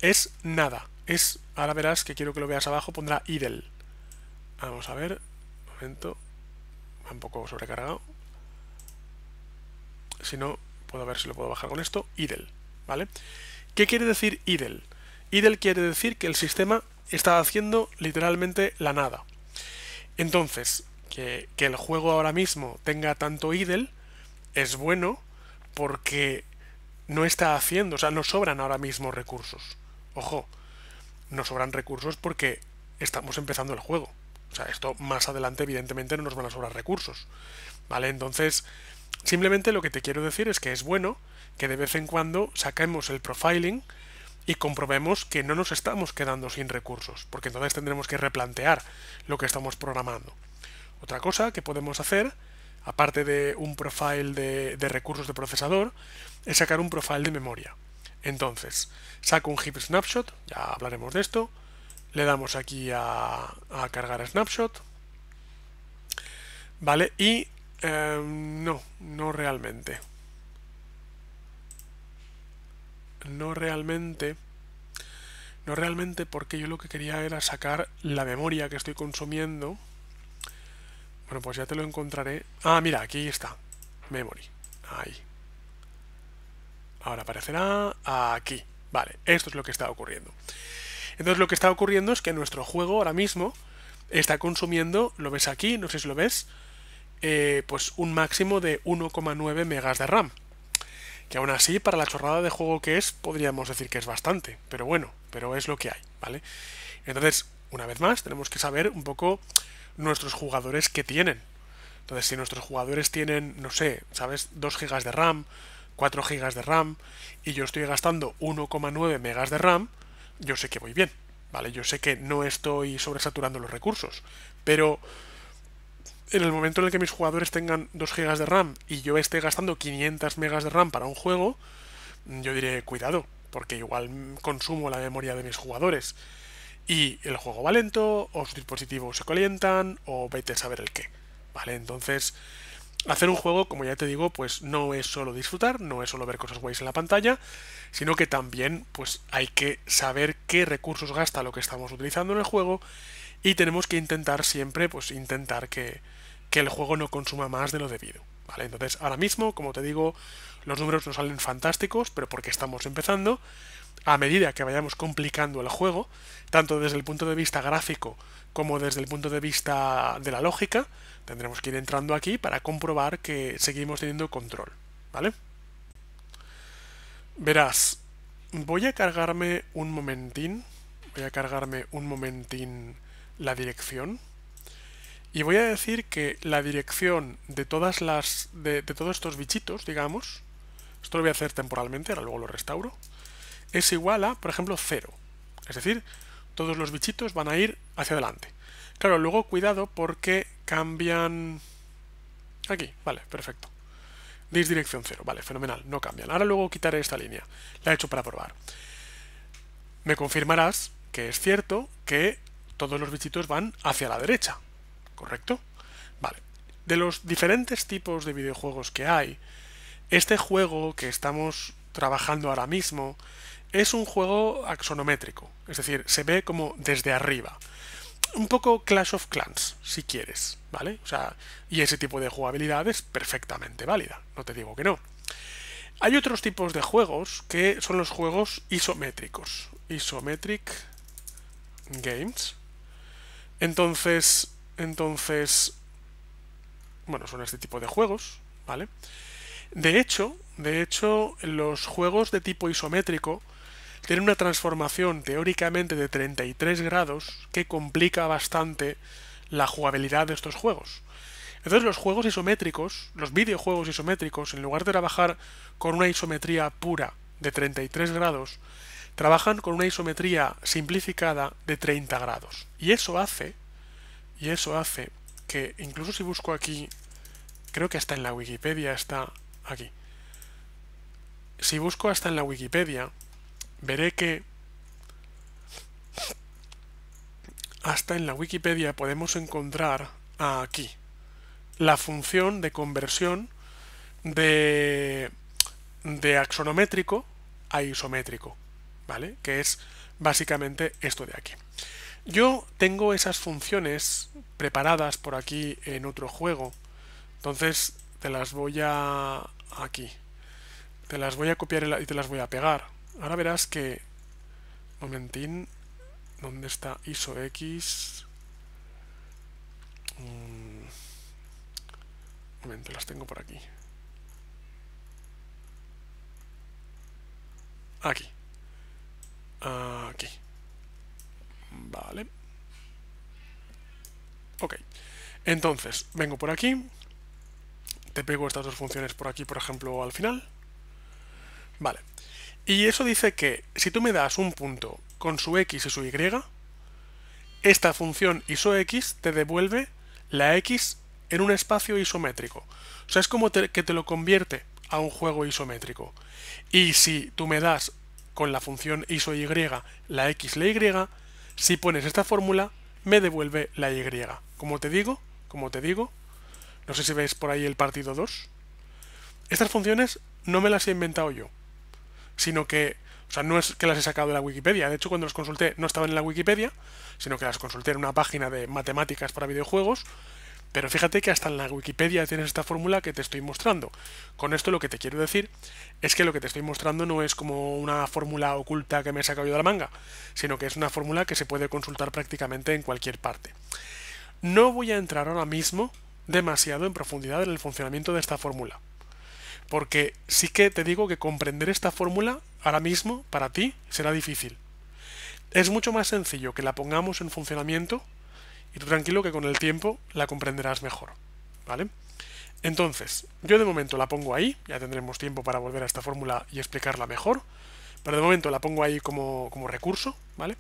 es nada, es Ahora verás que quiero que lo veas abajo, pondrá idle. Vamos a ver, un momento, va un poco sobrecargado. Si no, puedo ver si lo puedo bajar con esto, idle, ¿vale? ¿Qué quiere decir idle? Idle quiere decir que el sistema está haciendo literalmente la nada. Entonces, que, que el juego ahora mismo tenga tanto idle es bueno porque no está haciendo, o sea, no sobran ahora mismo recursos. Ojo, nos sobran recursos porque estamos empezando el juego. O sea, esto más adelante evidentemente no nos van a sobrar recursos. ¿Vale? Entonces, simplemente lo que te quiero decir es que es bueno que de vez en cuando saquemos el profiling y comprobemos que no nos estamos quedando sin recursos, porque entonces tendremos que replantear lo que estamos programando. Otra cosa que podemos hacer, aparte de un profile de recursos de procesador, es sacar un profile de memoria. Entonces, saco un heap snapshot, ya hablaremos de esto. Le damos aquí a, cargar snapshot. ¿Vale? Y em, no, no realmente. No realmente. No realmente porque yo lo que quería era sacar la memoria que estoy consumiendo. Bueno, pues ya te lo encontraré. Ah, mira, aquí está. Memory. Ahí ahora aparecerá aquí. Vale, esto es lo que está ocurriendo. Entonces lo que está ocurriendo es que nuestro juego ahora mismo está consumiendo, lo ves aquí, no sé si lo ves, eh, pues un máximo de 1,9 megas de RAM. Que aún así, para la chorrada de juego que es, podríamos decir que es bastante. Pero bueno, pero es lo que hay, ¿vale? Entonces, una vez más, tenemos que saber un poco nuestros jugadores que tienen. Entonces, si nuestros jugadores tienen, no sé, ¿sabes? 2 gigas de RAM, 4 GB de RAM y yo estoy gastando 1,9 MB de RAM, yo sé que voy bien, ¿vale? Yo sé que no estoy sobresaturando los recursos, pero en el momento en el que mis jugadores tengan 2 GB de RAM y yo esté gastando 500 MB de RAM para un juego, yo diré, cuidado, porque igual consumo la memoria de mis jugadores. Y el juego va lento, o sus dispositivos se calientan, o vete a saber el qué. ¿Vale? Entonces, hacer un juego, como ya te digo, pues no es solo disfrutar, no es solo ver cosas guays en la pantalla, sino que también pues hay que saber qué recursos gasta lo que estamos utilizando en el juego y tenemos que intentar siempre pues intentar que, que el juego no consuma más de lo debido. Entonces ahora mismo, como te digo, los números nos salen fantásticos, pero porque estamos empezando, a medida que vayamos complicando el juego, tanto desde el punto de vista gráfico como desde el punto de vista de la lógica, Tendremos que ir entrando aquí para comprobar que seguimos teniendo control, ¿vale? Verás, voy a cargarme un momentín, voy a cargarme un momentín la dirección y voy a decir que la dirección de todas las de, de todos estos bichitos, digamos, esto lo voy a hacer temporalmente, ahora luego lo restauro, es igual a, por ejemplo, 0. Es decir, todos los bichitos van a ir hacia adelante. Claro, luego cuidado porque cambian aquí, vale, perfecto. Dis dirección 0, vale, fenomenal, no cambian. Ahora luego quitaré esta línea, la he hecho para probar. Me confirmarás que es cierto que todos los bichitos van hacia la derecha, ¿correcto? Vale, de los diferentes tipos de videojuegos que hay, este juego que estamos trabajando ahora mismo es un juego axonométrico, es decir, se ve como desde arriba un poco Clash of Clans, si quieres, ¿vale? O sea, y ese tipo de jugabilidad es perfectamente válida, no te digo que no. Hay otros tipos de juegos que son los juegos isométricos, isometric games. Entonces, entonces, bueno, son este tipo de juegos, ¿vale? De hecho, de hecho, los juegos de tipo isométrico tiene una transformación teóricamente de 33 grados que complica bastante la jugabilidad de estos juegos. Entonces los juegos isométricos, los videojuegos isométricos, en lugar de trabajar con una isometría pura de 33 grados, trabajan con una isometría simplificada de 30 grados. Y eso hace, y eso hace que incluso si busco aquí, creo que hasta en la Wikipedia está aquí. Si busco hasta en la Wikipedia, veré que hasta en la Wikipedia podemos encontrar aquí la función de conversión de, de axonométrico a isométrico, ¿vale? Que es básicamente esto de aquí. Yo tengo esas funciones preparadas por aquí en otro juego, entonces te las voy a... aquí. Te las voy a copiar y te las voy a pegar. Ahora verás que... Momentín. ¿Dónde está ISO X? Mm. Un momento, las tengo por aquí. Aquí. Aquí. Vale. Ok. Entonces, vengo por aquí. Te pego estas dos funciones por aquí, por ejemplo, al final. Vale. Y eso dice que si tú me das un punto con su x y su y, esta función x te devuelve la x en un espacio isométrico. O sea, es como que te lo convierte a un juego isométrico. Y si tú me das con la función iso y la x, la y, si pones esta fórmula, me devuelve la y. Como te digo, como te digo, no sé si veis por ahí el partido 2. Estas funciones no me las he inventado yo sino que, o sea, no es que las he sacado de la Wikipedia, de hecho cuando las consulté no estaban en la Wikipedia, sino que las consulté en una página de matemáticas para videojuegos, pero fíjate que hasta en la Wikipedia tienes esta fórmula que te estoy mostrando. Con esto lo que te quiero decir es que lo que te estoy mostrando no es como una fórmula oculta que me he sacado yo de la manga, sino que es una fórmula que se puede consultar prácticamente en cualquier parte. No voy a entrar ahora mismo demasiado en profundidad en el funcionamiento de esta fórmula. Porque sí que te digo que comprender esta fórmula ahora mismo para ti será difícil. Es mucho más sencillo que la pongamos en funcionamiento y tú tranquilo que con el tiempo la comprenderás mejor. ¿Vale? Entonces, yo de momento la pongo ahí, ya tendremos tiempo para volver a esta fórmula y explicarla mejor, pero de momento la pongo ahí como, recurso, ¿vale?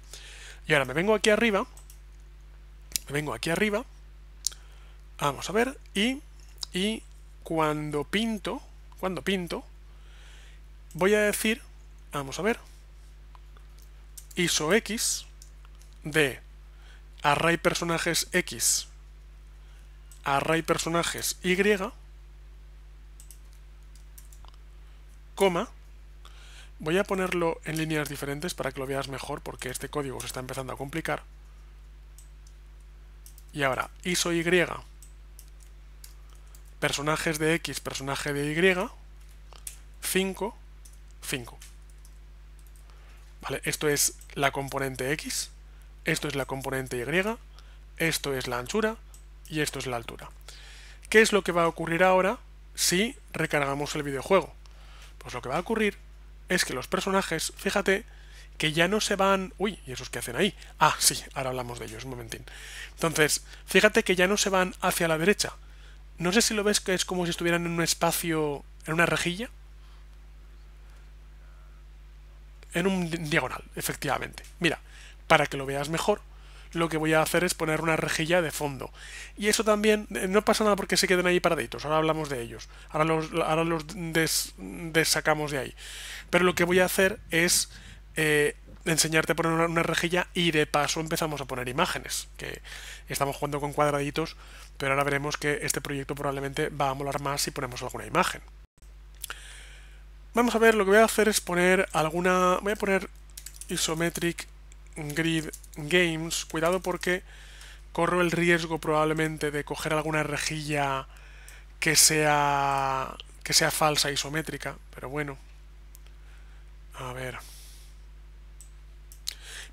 Y ahora me vengo aquí arriba, me vengo aquí arriba, vamos a ver, y, y cuando pinto, cuando pinto, voy a decir, vamos a ver, ISO X de array personajes X, array personajes Y, coma, voy a ponerlo en líneas diferentes para que lo veas mejor porque este código se está empezando a complicar. Y ahora, ISO Y personajes de X, personaje de Y, 5, 5. ¿Vale? Esto es la componente X, esto es la componente Y, esto es la anchura y esto es la altura. ¿Qué es lo que va a ocurrir ahora si recargamos el videojuego? Pues lo que va a ocurrir es que los personajes, fíjate, que ya no se van... Uy, ¿y esos qué hacen ahí? Ah, sí, ahora hablamos de ellos, un momentín. Entonces, fíjate que ya no se van hacia la derecha, no sé si lo ves que es como si estuvieran en un espacio, en una rejilla. En un diagonal, efectivamente. Mira, para que lo veas mejor, lo que voy a hacer es poner una rejilla de fondo. Y eso también, eh, no pasa nada porque se queden ahí paraditos, ahora hablamos de ellos, ahora los, ahora los desacamos de ahí. Pero lo que voy a hacer es eh, enseñarte a poner una, rejilla y de paso empezamos a poner imágenes, que estamos jugando con cuadraditos pero ahora veremos que este proyecto probablemente va a molar más si ponemos alguna imagen. Vamos a ver, lo que voy a hacer es poner alguna... Voy a poner Isometric Grid Games. Cuidado porque corro el riesgo probablemente de coger alguna rejilla que sea que sea falsa isométrica, pero bueno. A ver.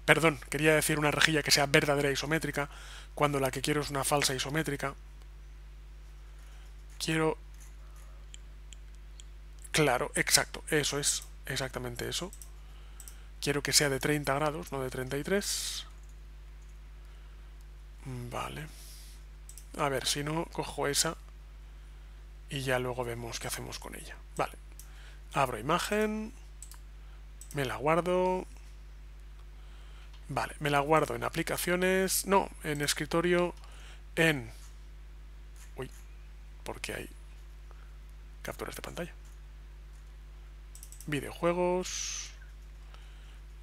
Perdón, quería decir una rejilla que sea verdadera isométrica, cuando la que quiero es una falsa isométrica. Quiero... Claro, exacto, eso es, exactamente eso. Quiero que sea de 30 grados, no de 33. Vale. A ver, si no, cojo esa y ya luego vemos qué hacemos con ella. Vale. Abro imagen, me la guardo, Vale, me la guardo en aplicaciones, no, en escritorio, en... Uy, porque hay capturas de pantalla. Videojuegos...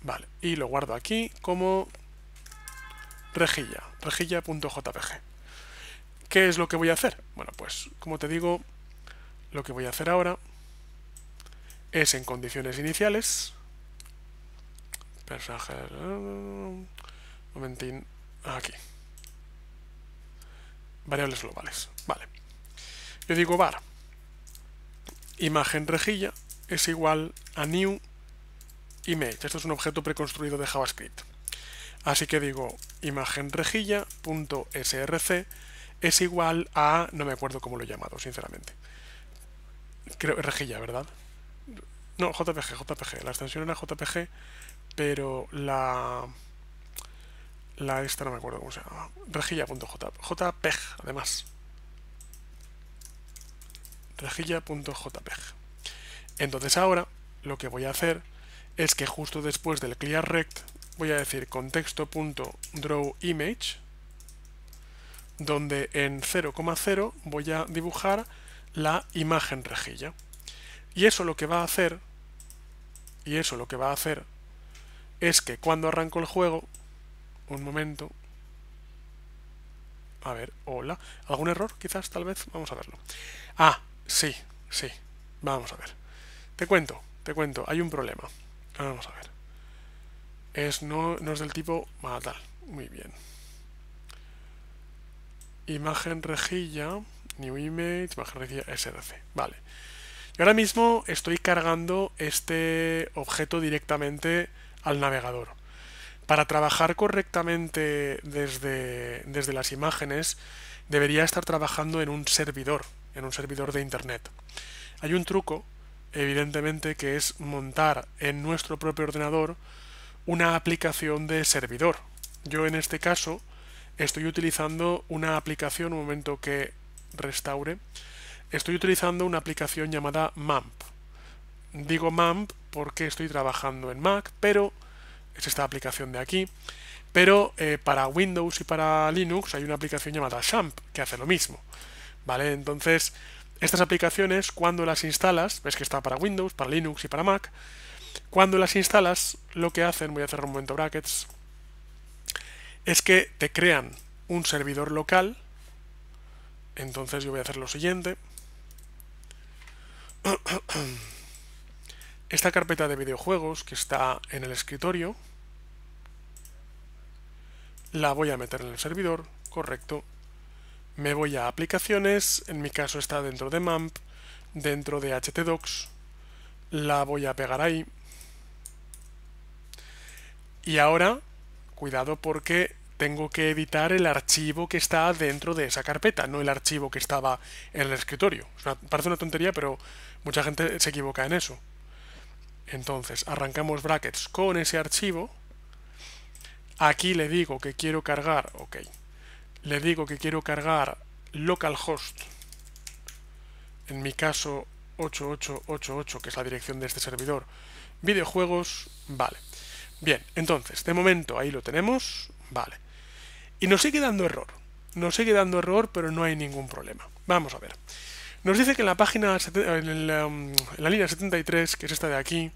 Vale, y lo guardo aquí como rejilla, rejilla.jpg. ¿Qué es lo que voy a hacer? Bueno, pues como te digo, lo que voy a hacer ahora es en condiciones iniciales, Mm, momentín. Aquí. Variables globales. Vale. Yo digo var. Imagen rejilla es igual a new image. Esto es un objeto preconstruido de JavaScript. Así que digo imagen rejilla.src es igual a. No me acuerdo cómo lo he llamado, sinceramente. Creo rejilla, ¿verdad? No, JPG, JPG. La extensión era JPG pero la... La esta no me acuerdo cómo se llama. Rejilla.jpg, además. Rejilla.jpg. Entonces ahora lo que voy a hacer es que justo después del clear rect voy a decir contexto.drawImage donde en 0,0 voy a dibujar la imagen rejilla. Y eso lo que va a hacer y eso lo que va a hacer es que cuando arranco el juego, un momento, a ver, hola, ¿algún error quizás tal vez? Vamos a verlo. Ah, sí, sí, vamos a ver. Te cuento, te cuento, hay un problema. Vamos a ver. Es no, es del tipo ah, muy bien. Imagen rejilla, new image, imagen rejilla src, vale. Y ahora mismo estoy cargando este objeto directamente al navegador. Para trabajar correctamente desde, desde las imágenes, debería estar trabajando en un servidor, en un servidor de Internet. Hay un truco, evidentemente, que es montar en nuestro propio ordenador una aplicación de servidor. Yo en este caso estoy utilizando una aplicación, un momento que restaure, estoy utilizando una aplicación llamada MAMP. Digo MAMP porque estoy trabajando en Mac, pero es esta aplicación de aquí. Pero eh, para Windows y para Linux hay una aplicación llamada Shamp que hace lo mismo. ¿Vale? Entonces, estas aplicaciones, cuando las instalas, ves que está para Windows, para Linux y para Mac, cuando las instalas, lo que hacen, voy a cerrar un momento brackets, es que te crean un servidor local. Entonces yo voy a hacer lo siguiente. esta carpeta de videojuegos que está en el escritorio, la voy a meter en el servidor, correcto. Me voy a aplicaciones, en mi caso está dentro de MAMP, dentro de htdocs, la voy a pegar ahí. Y ahora, cuidado porque tengo que editar el archivo que está dentro de esa carpeta, no el archivo que estaba en el escritorio. parece una tontería, pero mucha gente se equivoca en eso. Entonces, arrancamos brackets con ese archivo. Aquí le digo que quiero cargar, ok, le digo que quiero cargar localhost, en mi caso 8888, que es la dirección de este servidor, videojuegos, vale. Bien, entonces, de momento ahí lo tenemos, vale. Y nos sigue dando error, nos sigue dando error, pero no hay ningún problema. Vamos a ver. Nos dice que en la página, um, en la, línea 73, que es esta de aquí,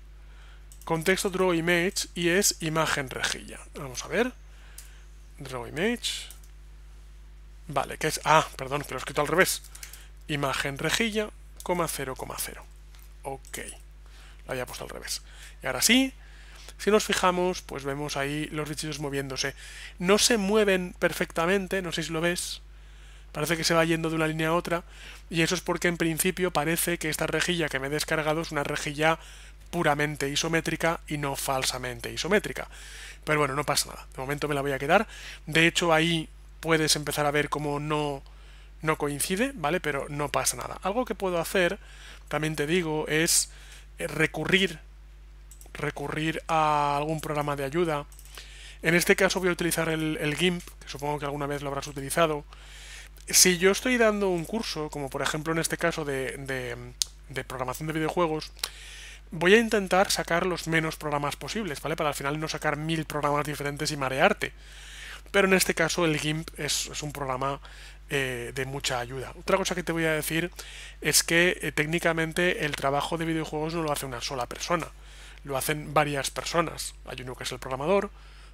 contexto draw image y es imagen rejilla. Vamos a ver. Draw image. Vale, que es... Ah, perdón, que lo he escrito al revés. Imagen rejilla, 0,0. Ok. Lo había puesto al revés. Y ahora sí, si nos fijamos, pues vemos ahí los bichillos moviéndose. No se mueven perfectamente, no sé si lo ves parece que se va yendo de una línea a otra y eso es porque en principio parece que esta rejilla que me he descargado es una rejilla puramente isométrica y no falsamente isométrica. Pero bueno, no pasa nada. De momento me la voy a quedar. De hecho, ahí puedes empezar a ver cómo no, no coincide, ¿vale? Pero no pasa nada. Algo que puedo hacer, también te digo, es eh, recurrir, recurrir a algún programa de ayuda. En este caso voy a utilizar el, el GIMP, que supongo que alguna vez lo habrás utilizado si yo estoy dando un curso, como por ejemplo en este caso de, programación de videojuegos, voy a intentar sacar los menos programas posibles, ¿vale? Para al final no sacar mil programas diferentes y marearte. Pero en este caso el GIMP es, un programa eh, de mucha ayuda. Otra cosa que te voy a decir es que eh, técnicamente el trabajo de videojuegos no lo hace una sola persona, lo hacen varias personas. Hay uno que es el programador,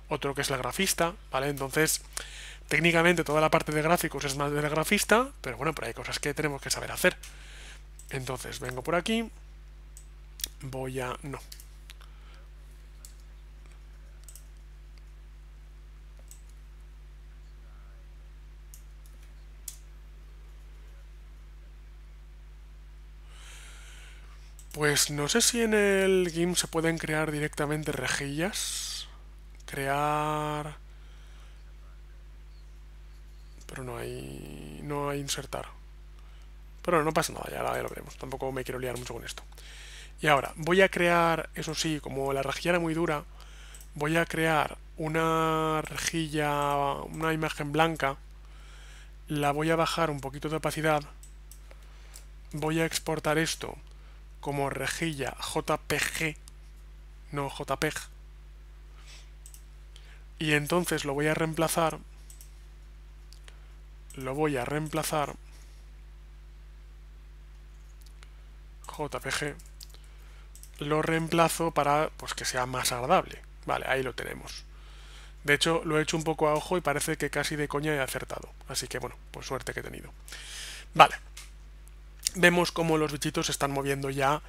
otro que es el grafista, ¿vale? Entonces Técnicamente toda la parte de gráficos es más del grafista, pero bueno, pero hay cosas que tenemos que saber hacer. Entonces vengo por aquí, voy a... no. Pues no sé si en el game se pueden crear directamente rejillas. Crear no hay, no hay insertar. Pero no, pasa nada, ya, lo veremos. Tampoco me quiero liar mucho con esto. Y ahora, voy a crear, eso sí, como la rejilla era muy dura, voy a crear una rejilla, una imagen blanca. La voy a bajar un poquito de opacidad. Voy a exportar esto como rejilla JPG, no jpg Y entonces lo voy a reemplazar lo voy a reemplazar JPG lo reemplazo para pues, que sea más agradable. Vale, ahí lo tenemos. De hecho, lo he hecho un poco a ojo y parece que casi de coña he acertado. Así que bueno, pues suerte que he tenido. Vale. Vemos cómo los bichitos se están moviendo ya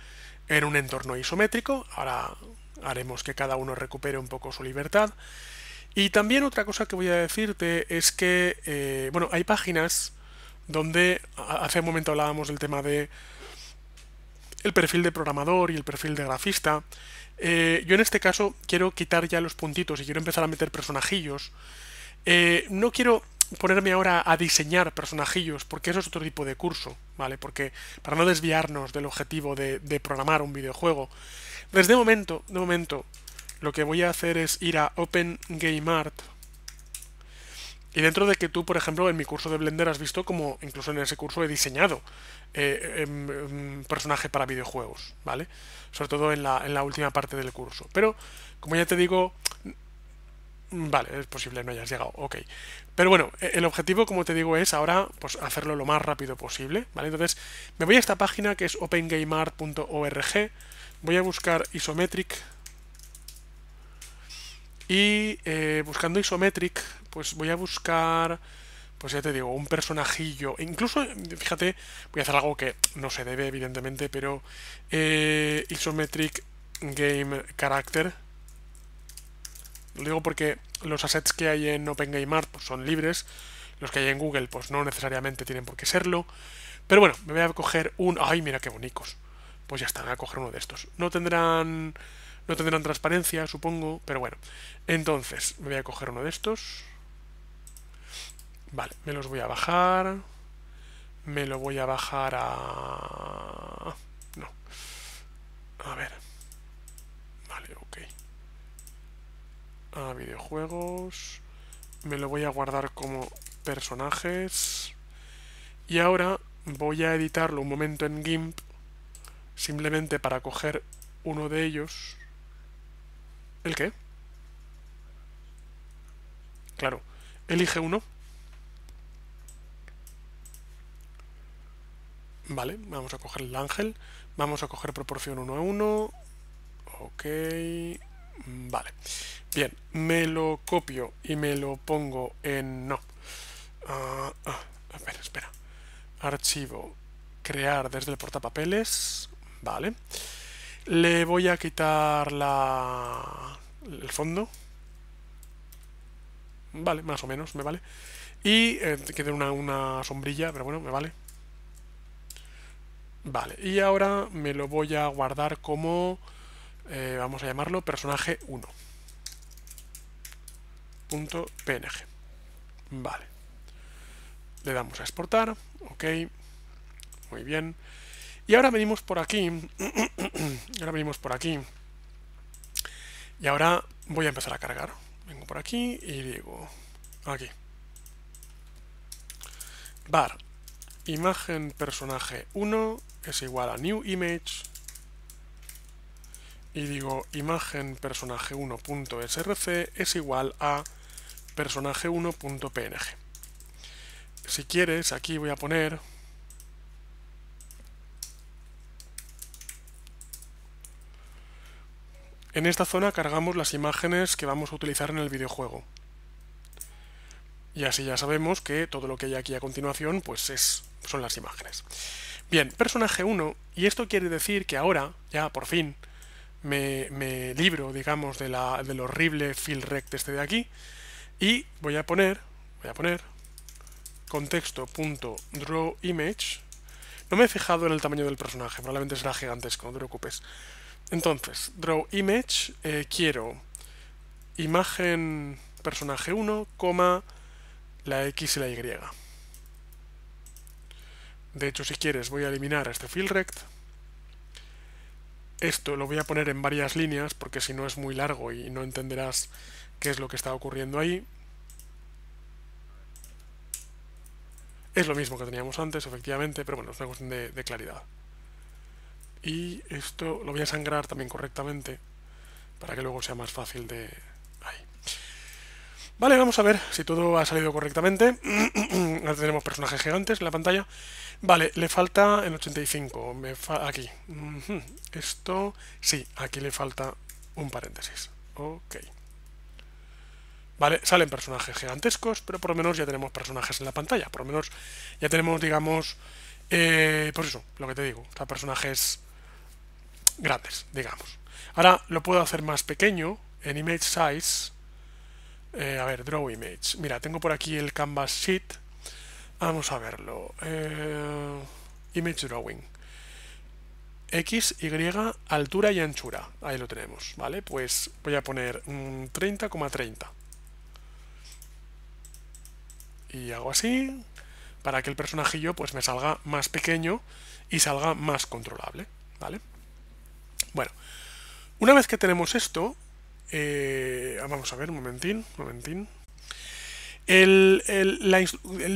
en un entorno isométrico. Ahora haremos que cada uno recupere un poco su libertad. Y también otra cosa que voy a decirte es que, eh, bueno, hay páginas donde hace un momento hablábamos del tema de el perfil de programador y el perfil de grafista. Eh, yo en este caso quiero quitar ya los puntitos y quiero empezar a meter personajillos. Eh, no quiero ponerme ahora a diseñar personajillos, porque eso es otro tipo de curso, ¿vale? Porque para no desviarnos del objetivo de, de programar un videojuego. Desde momento, de momento, lo que voy a hacer es ir a OpenGameArt y dentro de que tú, por ejemplo, en mi curso de Blender has visto como incluso en ese curso he diseñado eh, em, em, un personaje para videojuegos, ¿vale? Sobre todo en la, última parte del curso. Pero, como ya te digo, mm, Vale, es posible no hayas llegado, ok. Pero bueno, e, el objetivo, como te digo, es ahora pues, hacerlo lo más rápido posible, ¿vale? Entonces, me voy a esta página que es opengameart.org, voy a buscar isometric y eh, buscando Isometric, pues voy a buscar, pues ya te digo, un personajillo. E incluso, fíjate, voy a hacer algo que no se debe, evidentemente, pero eh, Isometric Game Character. Lo digo porque los assets que hay en Open OpenGameArt pues, son libres, los que hay en Google pues no necesariamente tienen por qué serlo. Pero bueno, me voy a coger un... ¡Ay, mira qué bonitos! Pues ya está, voy a coger uno de estos. No tendrán no tendrán transparencia, supongo, pero bueno. Entonces, me voy a coger uno de estos. Vale, me los voy a bajar. Me lo voy a bajar a... No. A ver. Vale, ok. A videojuegos. Me lo voy a guardar como personajes. Y ahora voy a editarlo un momento en GIMP. Simplemente para coger uno de ellos. ¿El qué? Claro, elige uno. Vale, vamos a coger el ángel. Vamos a coger proporción 1 a 1. Ok. Vale. Bien, me lo copio y me lo pongo en... No. ah, ah espera, espera. Archivo. Crear desde el portapapeles. Vale. Le voy a quitar la, el fondo. Vale, más o menos, me vale. Y eh, quede una, sombrilla, pero bueno, me vale. Vale, y ahora me lo voy a guardar como, eh, vamos a llamarlo, personaje 1. Punto .png. Vale. Le damos a exportar, ok. Muy bien. Y ahora venimos por aquí. ahora venimos por aquí. Y ahora voy a empezar a cargar. Vengo por aquí y digo... Aquí. Bar. Imagen personaje 1 es igual a new image. Y digo imagen personaje 1.src es igual a personaje 1.png. Si quieres, aquí voy a poner En esta zona cargamos las imágenes que vamos a utilizar en el videojuego. Y así ya sabemos que todo lo que hay aquí a continuación pues es, son las imágenes. Bien, personaje 1, y esto quiere decir que ahora, ya por fin, me, libro, digamos, de la, del horrible fill rect este de aquí, y voy a poner, voy a poner, contexto.drawImage, no me he fijado en el tamaño del personaje, probablemente será gigantesco, no te preocupes. Entonces, draw image, eh, quiero imagen personaje 1, la X y la Y. De hecho, si quieres, voy a eliminar este fill rect. Esto lo voy a poner en varias líneas porque si no es muy largo y no entenderás qué es lo que está ocurriendo ahí. Es lo mismo que teníamos antes, efectivamente, pero bueno, es una cuestión de claridad y esto lo voy a sangrar también correctamente para que luego sea más fácil de... Ahí. Vale, vamos a ver si todo ha salido correctamente. no tenemos personajes gigantes en la pantalla. Vale, le falta el 85. Aquí. Esto... Sí, aquí le falta un paréntesis. Ok. Vale, salen personajes gigantescos, pero por lo menos ya tenemos personajes en la pantalla. Por lo menos ya tenemos, digamos... por eh, pues eso, lo que te digo. O sea, personajes grandes, digamos. Ahora lo puedo hacer más pequeño en Image Size. Eh, a ver, Draw Image. Mira, tengo por aquí el Canvas Sheet. Vamos a verlo. Eh, image Drawing. X, Y, altura y anchura. Ahí lo tenemos, ¿vale? Pues voy a poner 30,30. 30. Y hago así, para que el personajillo pues me salga más pequeño y salga más controlable, ¿vale? Bueno, una vez que tenemos esto, eh, ah, vamos a ver, un momentín, un momentín. El,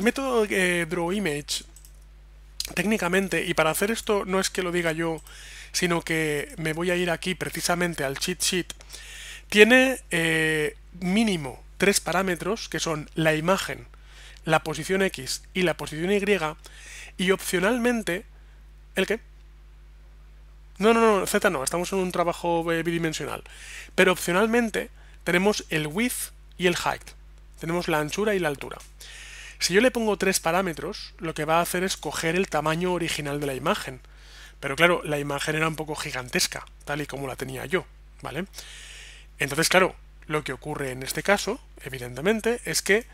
método eh, drawImage, técnicamente, y para hacer esto no es que lo diga yo, sino que me voy a ir aquí precisamente al cheat sheet, tiene eh, mínimo tres parámetros que son la imagen, la posición X y la posición Y, y opcionalmente, ¿el qué? No, no, no, Z no, estamos en un trabajo eh, bidimensional. Pero opcionalmente tenemos el width y el height. Tenemos la anchura y la altura. Si yo le pongo tres parámetros, lo que va a hacer es coger el tamaño original de la imagen. Pero claro, la imagen era un poco gigantesca, tal y como la tenía yo, ¿vale? Entonces, claro, lo que ocurre en este caso, evidentemente, es que,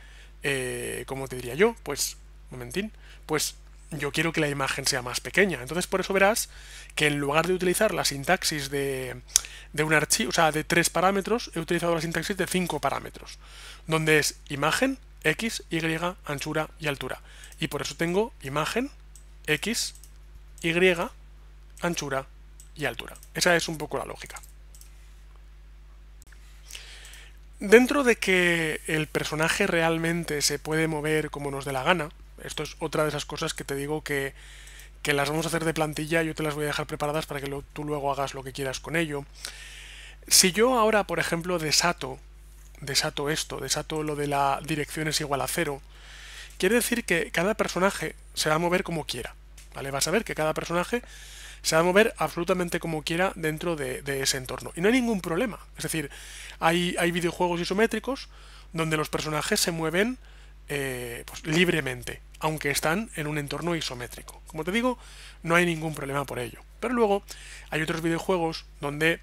eh, como te diría yo, pues, momentín, pues yo quiero que la imagen sea más pequeña. Entonces por eso verás que en lugar de utilizar la sintaxis de, un archivo, o sea, de tres parámetros, he utilizado la sintaxis de cinco parámetros, donde es imagen, x, y, anchura y altura. Y por eso tengo imagen, x, y, anchura y altura. Esa es un poco la lógica. Dentro de que el personaje realmente se puede mover como nos dé la gana, esto es otra de esas cosas que te digo que, que las vamos a hacer de plantilla, y yo te las voy a dejar preparadas para que tú luego hagas lo que quieras con ello. Si yo ahora, por ejemplo, desato, desato esto, desato lo de la dirección es igual a cero, quiere decir que cada personaje se va a mover como quiera. ¿Vale? Vas a ver que cada personaje se va a mover absolutamente como quiera dentro de, de ese entorno. Y no hay ningún problema. Es decir, hay, hay videojuegos isométricos donde los personajes se mueven eh, pues, libremente, aunque están en un entorno isométrico. Como te digo, no hay ningún problema por ello. Pero luego hay otros videojuegos donde,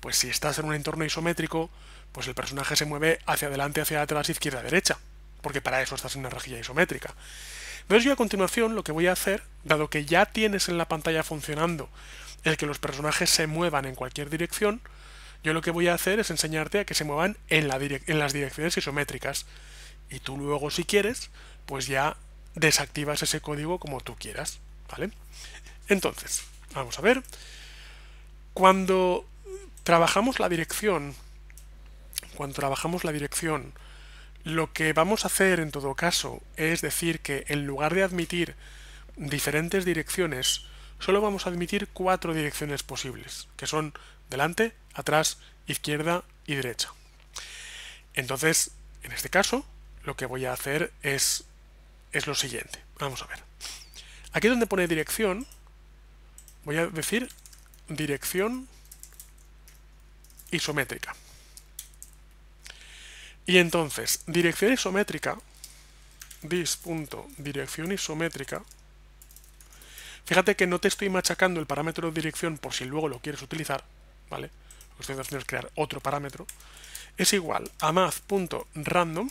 pues si estás en un entorno isométrico, pues el personaje se mueve hacia adelante, hacia atrás, izquierda, derecha, porque para eso estás en una rejilla isométrica. Entonces yo a continuación lo que voy a hacer, dado que ya tienes en la pantalla funcionando el que los personajes se muevan en cualquier dirección, yo lo que voy a hacer es enseñarte a que se muevan en las direcciones isométricas y tú luego si quieres, pues ya desactivas ese código como tú quieras, ¿vale? Entonces, vamos a ver, cuando trabajamos la dirección, cuando trabajamos la dirección, lo que vamos a hacer en todo caso es decir que en lugar de admitir diferentes direcciones, solo vamos a admitir cuatro direcciones posibles, que son delante, atrás, izquierda y derecha. Entonces, en este caso, lo que voy a hacer es, es lo siguiente. Vamos a ver. Aquí donde pone dirección, voy a decir dirección isométrica. Y entonces, dirección isométrica, dis.dirección isométrica, fíjate que no te estoy machacando el parámetro de dirección por si luego lo quieres utilizar, ¿vale? Lo que estoy haciendo es crear otro parámetro, es igual a math.random,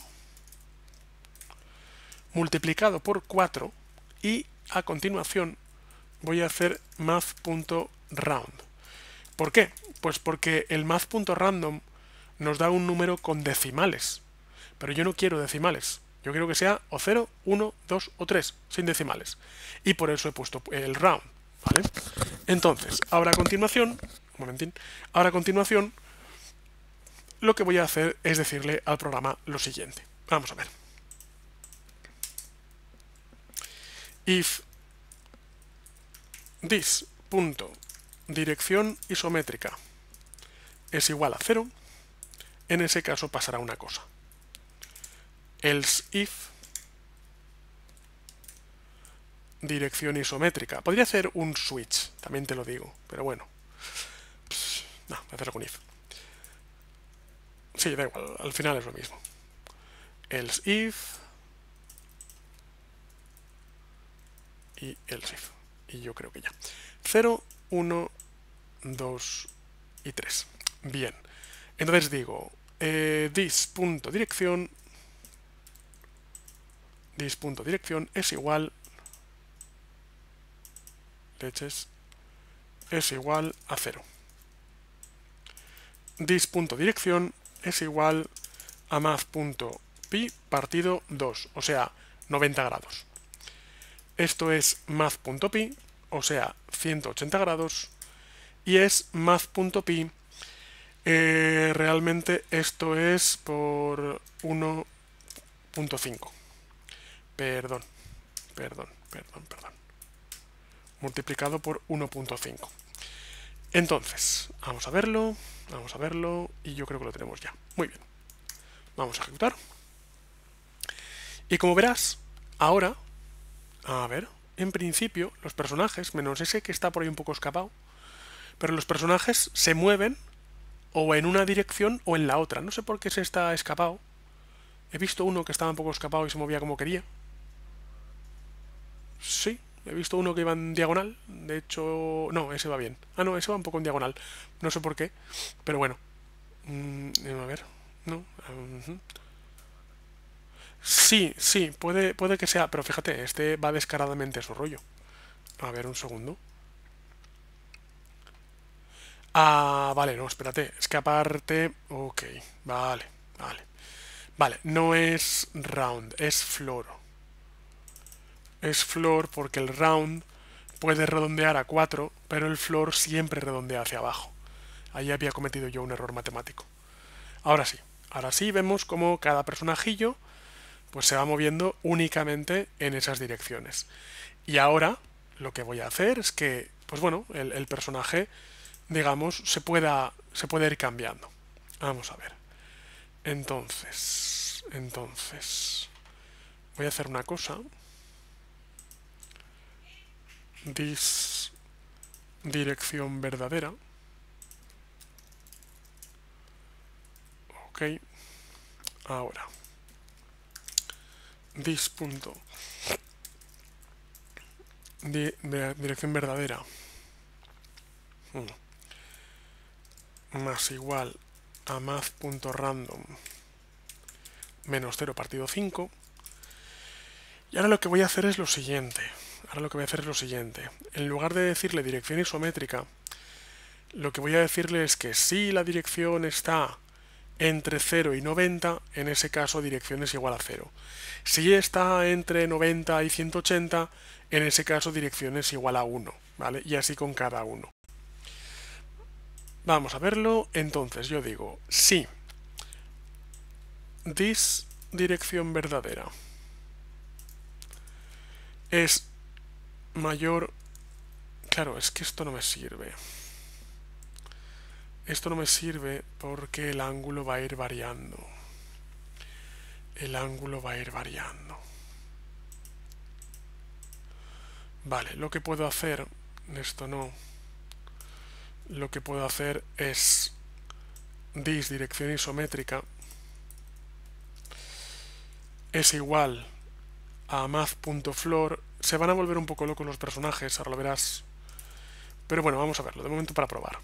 multiplicado por 4 y a continuación voy a hacer math.round. ¿Por qué? Pues porque el math.random nos da un número con decimales, pero yo no quiero decimales. Yo quiero que sea o 0, 1, 2 o 3, sin decimales. Y por eso he puesto el round. ¿vale? Entonces, ahora a continuación, un ahora a continuación, lo que voy a hacer es decirle al programa lo siguiente. Vamos a ver. if this punto dirección isométrica es igual a 0, en ese caso pasará una cosa. Else if dirección isométrica. Podría hacer un switch, también te lo digo, pero bueno. no, voy a hacer algún if. Sí, da igual, al final es lo mismo. Else if y el shift. Y yo creo que ya. 0, 1, 2 y 3. Bien. Entonces digo eh, dis.dirección dis.dirección es igual leches es igual a 0. Dis.dirección es igual a math.pi partido 2, o sea, 90 grados. Esto es math.pi, o sea, 180 grados, y es math.pi. Eh, realmente esto es por 1.5. Perdón, perdón, perdón, perdón. Multiplicado por 1.5. Entonces, vamos a verlo, vamos a verlo, y yo creo que lo tenemos ya. Muy bien. Vamos a ejecutar. Y como verás, ahora a ver, en principio, los personajes, menos ese que está por ahí un poco escapado, pero los personajes se mueven o en una dirección o en la otra. No sé por qué se está escapado. He visto uno que estaba un poco escapado y se movía como quería. Sí, he visto uno que iba en diagonal. De hecho, no, ese va bien. Ah, no, ese va un poco en diagonal. No sé por qué, pero bueno. Mm, a ver, no. Sí, sí, puede, puede que sea, pero fíjate, este va descaradamente a su rollo. A ver, un segundo. Ah, vale, no, espérate, es que aparte... Ok, vale, vale. Vale, no es round, es floor Es floor porque el round puede redondear a 4, pero el floor siempre redondea hacia abajo. Ahí había cometido yo un error matemático. Ahora sí, ahora sí vemos como cada personajillo pues se va moviendo únicamente en esas direcciones. Y ahora lo que voy a hacer es que, pues bueno, el, personaje, digamos, se pueda, se puede ir cambiando. Vamos a ver. Entonces, entonces, voy a hacer una cosa. This dirección verdadera. Ok. Ahora dis punto de, dirección verdadera hmm. más igual a math.random menos 0 partido 5 y ahora lo que voy a hacer es lo siguiente ahora lo que voy a hacer es lo siguiente en lugar de decirle dirección isométrica lo que voy a decirle es que si la dirección está entre 0 y 90, en ese caso dirección es igual a 0. Si está entre 90 y 180, en ese caso dirección es igual a 1, ¿vale? Y así con cada uno. Vamos a verlo, entonces yo digo si this dirección verdadera es mayor... Claro, es que esto no me sirve. Esto no me sirve porque el ángulo va a ir variando. El ángulo va a ir variando. Vale, lo que puedo hacer, esto no, lo que puedo hacer es dis dirección isométrica es igual a math.flor Se van a volver un poco locos los personajes, ahora lo verás. Pero bueno, vamos a verlo, de momento para probar.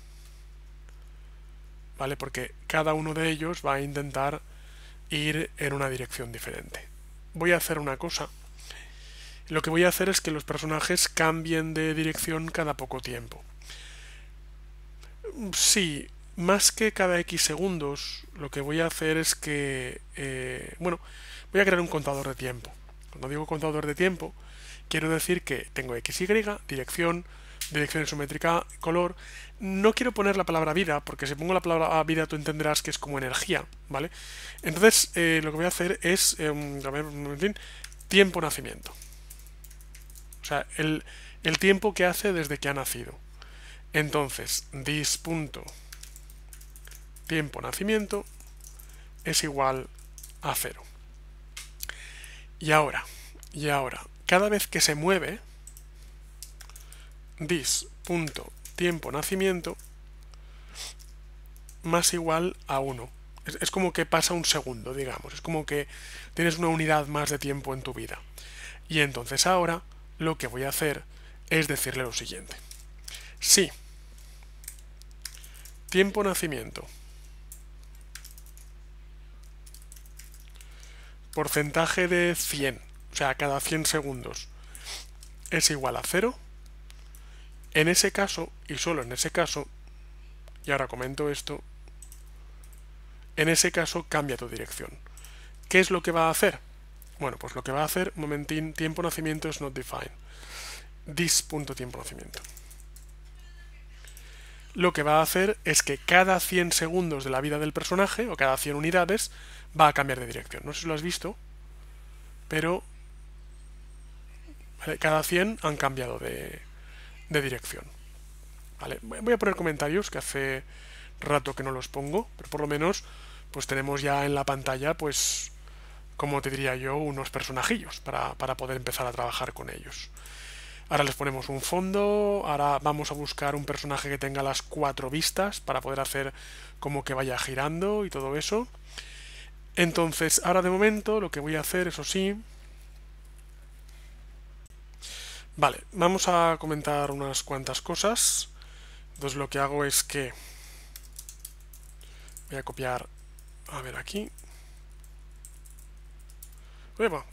¿vale? Porque cada uno de ellos va a intentar ir en una dirección diferente. Voy a hacer una cosa. Lo que voy a hacer es que los personajes cambien de dirección cada poco tiempo. Sí, más que cada X segundos, lo que voy a hacer es que... Eh, bueno, voy a crear un contador de tiempo. Cuando digo contador de tiempo, quiero decir que tengo XY, dirección, dirección isométrica, color. No quiero poner la palabra vida, porque si pongo la palabra ah, vida tú entenderás que es como energía, ¿vale? Entonces eh, lo que voy a hacer es, em, tiempo nacimiento. O sea, el, el tiempo que hace desde que ha nacido. Entonces, dis punto tiempo nacimiento es igual a cero. Y ahora, y ahora, cada vez que se mueve, tiempo nacimiento más igual a 1. Es, como que pasa un segundo, digamos. Es como que tienes una unidad más de tiempo en tu vida. Y entonces ahora lo que voy a hacer es decirle lo siguiente. Si tiempo nacimiento porcentaje de 100, o sea, cada 100 segundos es igual a 0, en ese caso, y solo en ese caso, y ahora comento esto, en ese caso cambia tu dirección. ¿Qué es lo que va a hacer? Bueno, pues lo que va a hacer, momentín, tiempo nacimiento es not defined. This.tiempo nacimiento. Lo que va a hacer es que cada 100 segundos de la vida del personaje, o cada 100 unidades, va a cambiar de dirección. No sé si lo has visto, pero cada 100 han cambiado de, de dirección. Vale, voy a poner comentarios que hace rato que no los pongo, pero por lo menos pues tenemos ya en la pantalla pues como te diría yo, unos personajillos para, para, poder empezar a trabajar con ellos. Ahora les ponemos un fondo, ahora vamos a buscar un personaje que tenga las cuatro vistas para poder hacer como que vaya girando y todo eso. Entonces, ahora de momento lo que voy a hacer, eso sí, Vale, vamos a comentar unas cuantas cosas. Entonces lo que hago es que voy a copiar, a ver aquí.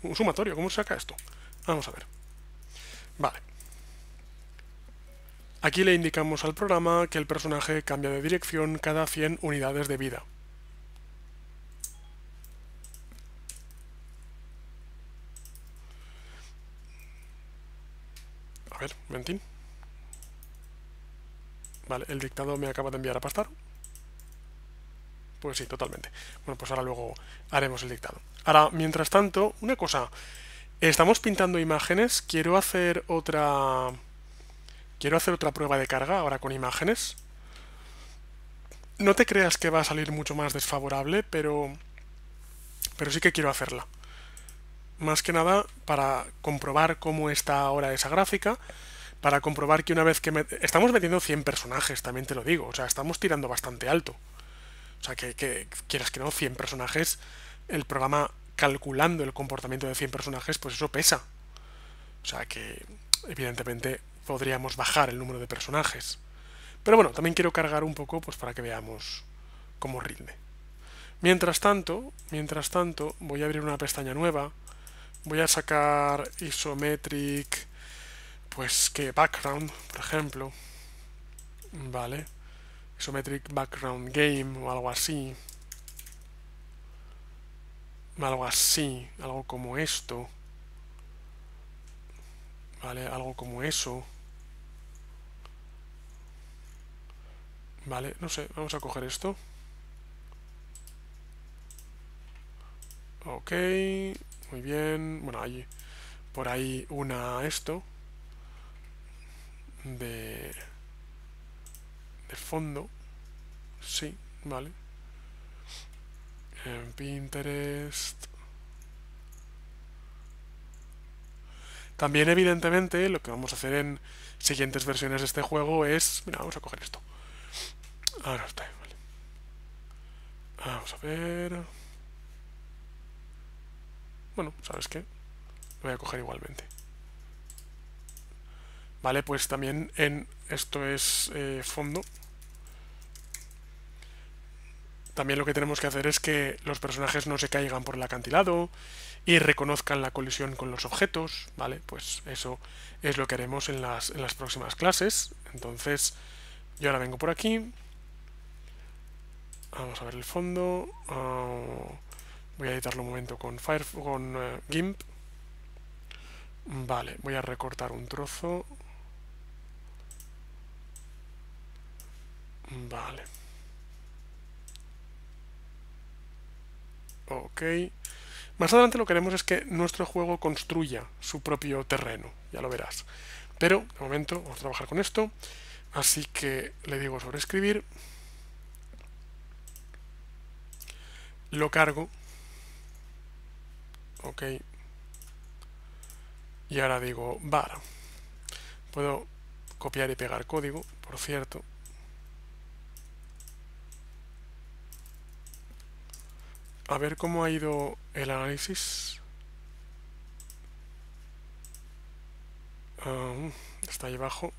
un sumatorio, ¿cómo se saca esto? Vamos a ver. Vale. Aquí le indicamos al programa que el personaje cambia de dirección cada 100 unidades de vida. A ver, mentín. Vale, el dictado me acaba de enviar a pastar. Pues sí, totalmente. Bueno, pues ahora luego haremos el dictado. Ahora, mientras tanto, una cosa. Estamos pintando imágenes. Quiero hacer otra... Quiero hacer otra prueba de carga ahora con imágenes. No te creas que va a salir mucho más desfavorable, pero... Pero sí que quiero hacerla más que nada para comprobar cómo está ahora esa gráfica, para comprobar que una vez que... Estamos metiendo 100 personajes, también te lo digo, o sea, estamos tirando bastante alto. O sea, que, que quieras que no, 100 personajes, el programa calculando el comportamiento de 100 personajes, pues eso pesa. O sea, que evidentemente podríamos bajar el número de personajes. Pero bueno, también quiero cargar un poco pues para que veamos cómo rinde. Mientras tanto, mientras tanto, voy a abrir una pestaña nueva voy a sacar isometric, pues que background, por ejemplo, vale, isometric background game o algo así, algo así, algo como esto, vale, algo como eso, vale, no sé, vamos a coger esto, ok, muy bien. Bueno, hay por ahí una esto. De... De fondo. Sí, vale. En Pinterest. También, evidentemente, lo que vamos a hacer en siguientes versiones de este juego es... Mira, vamos a coger esto. Ahora está, vale. Vamos a ver... Bueno, ¿sabes qué? Lo voy a coger igualmente. Vale, pues también en... Esto es eh, fondo. También lo que tenemos que hacer es que los personajes no se caigan por el acantilado y reconozcan la colisión con los objetos, ¿vale? Pues eso es lo que haremos en las, próximas clases. Entonces, yo ahora vengo por aquí. Vamos a ver el fondo. Ah, voy a editarlo un momento con, Firefox con eh, GIMP. Vale, voy a recortar un trozo. Vale. Ok. Más adelante lo que haremos es que nuestro juego construya su propio terreno, ya lo verás. Pero, de momento, vamos a trabajar con esto. Así que le digo sobre escribir. Lo cargo ok y ahora digo var puedo copiar y pegar código por cierto a ver cómo ha ido el análisis ah, está ahí abajo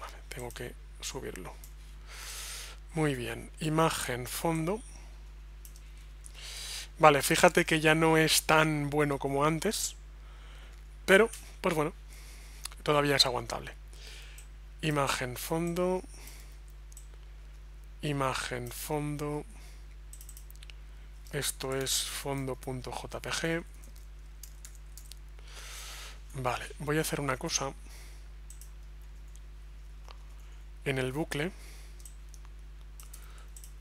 vale, tengo que subirlo muy bien imagen fondo Vale, fíjate que ya no es tan bueno como antes, pero, pues bueno, todavía es aguantable. Imagen fondo, imagen fondo, esto es fondo.jpg. Vale, voy a hacer una cosa en el bucle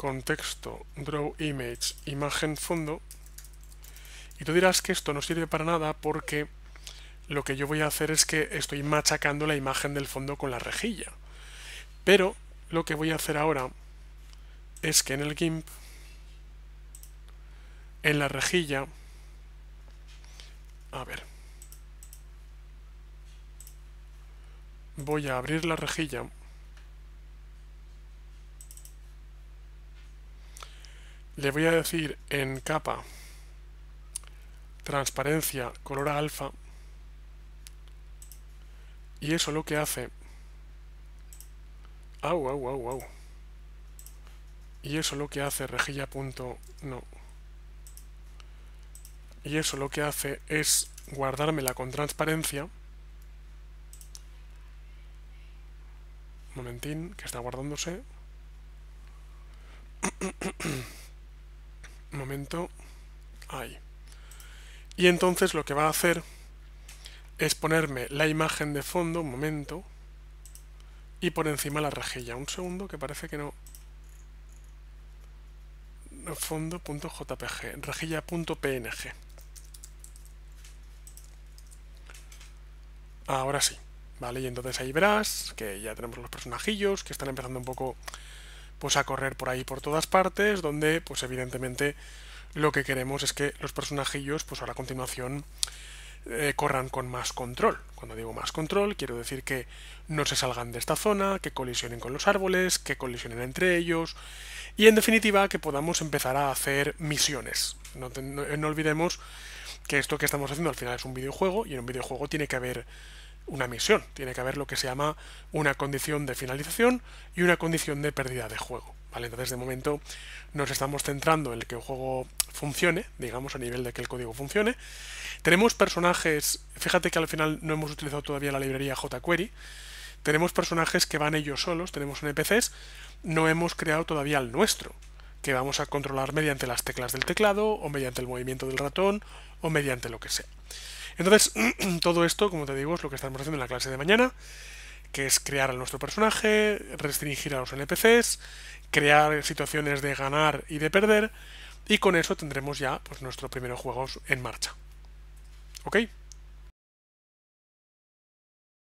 contexto, draw image, imagen fondo. Y tú dirás que esto no sirve para nada porque lo que yo voy a hacer es que estoy machacando la imagen del fondo con la rejilla. Pero lo que voy a hacer ahora es que en el GIMP, en la rejilla, a ver, voy a abrir la rejilla le voy a decir en capa transparencia color alfa y eso lo que hace au au au au y eso lo que hace rejilla punto no y eso lo que hace es guardármela con transparencia momentín que está guardándose momento. Ahí. Y entonces lo que va a hacer es ponerme la imagen de fondo, un momento, y por encima la rejilla. Un segundo, que parece que no... Fondo.jpg, rejilla.png. Ahora sí, ¿vale? Y entonces ahí verás que ya tenemos los personajillos, que están empezando un poco pues a correr por ahí por todas partes, donde pues evidentemente lo que queremos es que los personajillos pues a la continuación eh, corran con más control. Cuando digo más control, quiero decir que no se salgan de esta zona, que colisionen con los árboles, que colisionen entre ellos y en definitiva que podamos empezar a hacer misiones. no eh, olvidemos que esto que estamos haciendo al final es un videojuego y en un videojuego tiene que haber una misión, tiene que haber lo que se llama una condición de finalización y una condición de pérdida de juego. ¿vale? Entonces de momento nos estamos centrando en que el juego funcione, digamos a nivel de que el código funcione. Tenemos personajes, fíjate que al final no hemos utilizado todavía la librería jQuery, tenemos personajes que van ellos solos, tenemos NPCs, no hemos creado todavía el nuestro, que vamos a controlar mediante las teclas del teclado o mediante el movimiento del ratón o mediante lo que sea. Entonces, todo esto, como te digo, es lo que estamos haciendo en la clase de mañana, que es crear a nuestro personaje, restringir a los NPCs, crear situaciones de ganar y de perder, y con eso tendremos ya pues, nuestro primer juego en marcha. ¿Ok?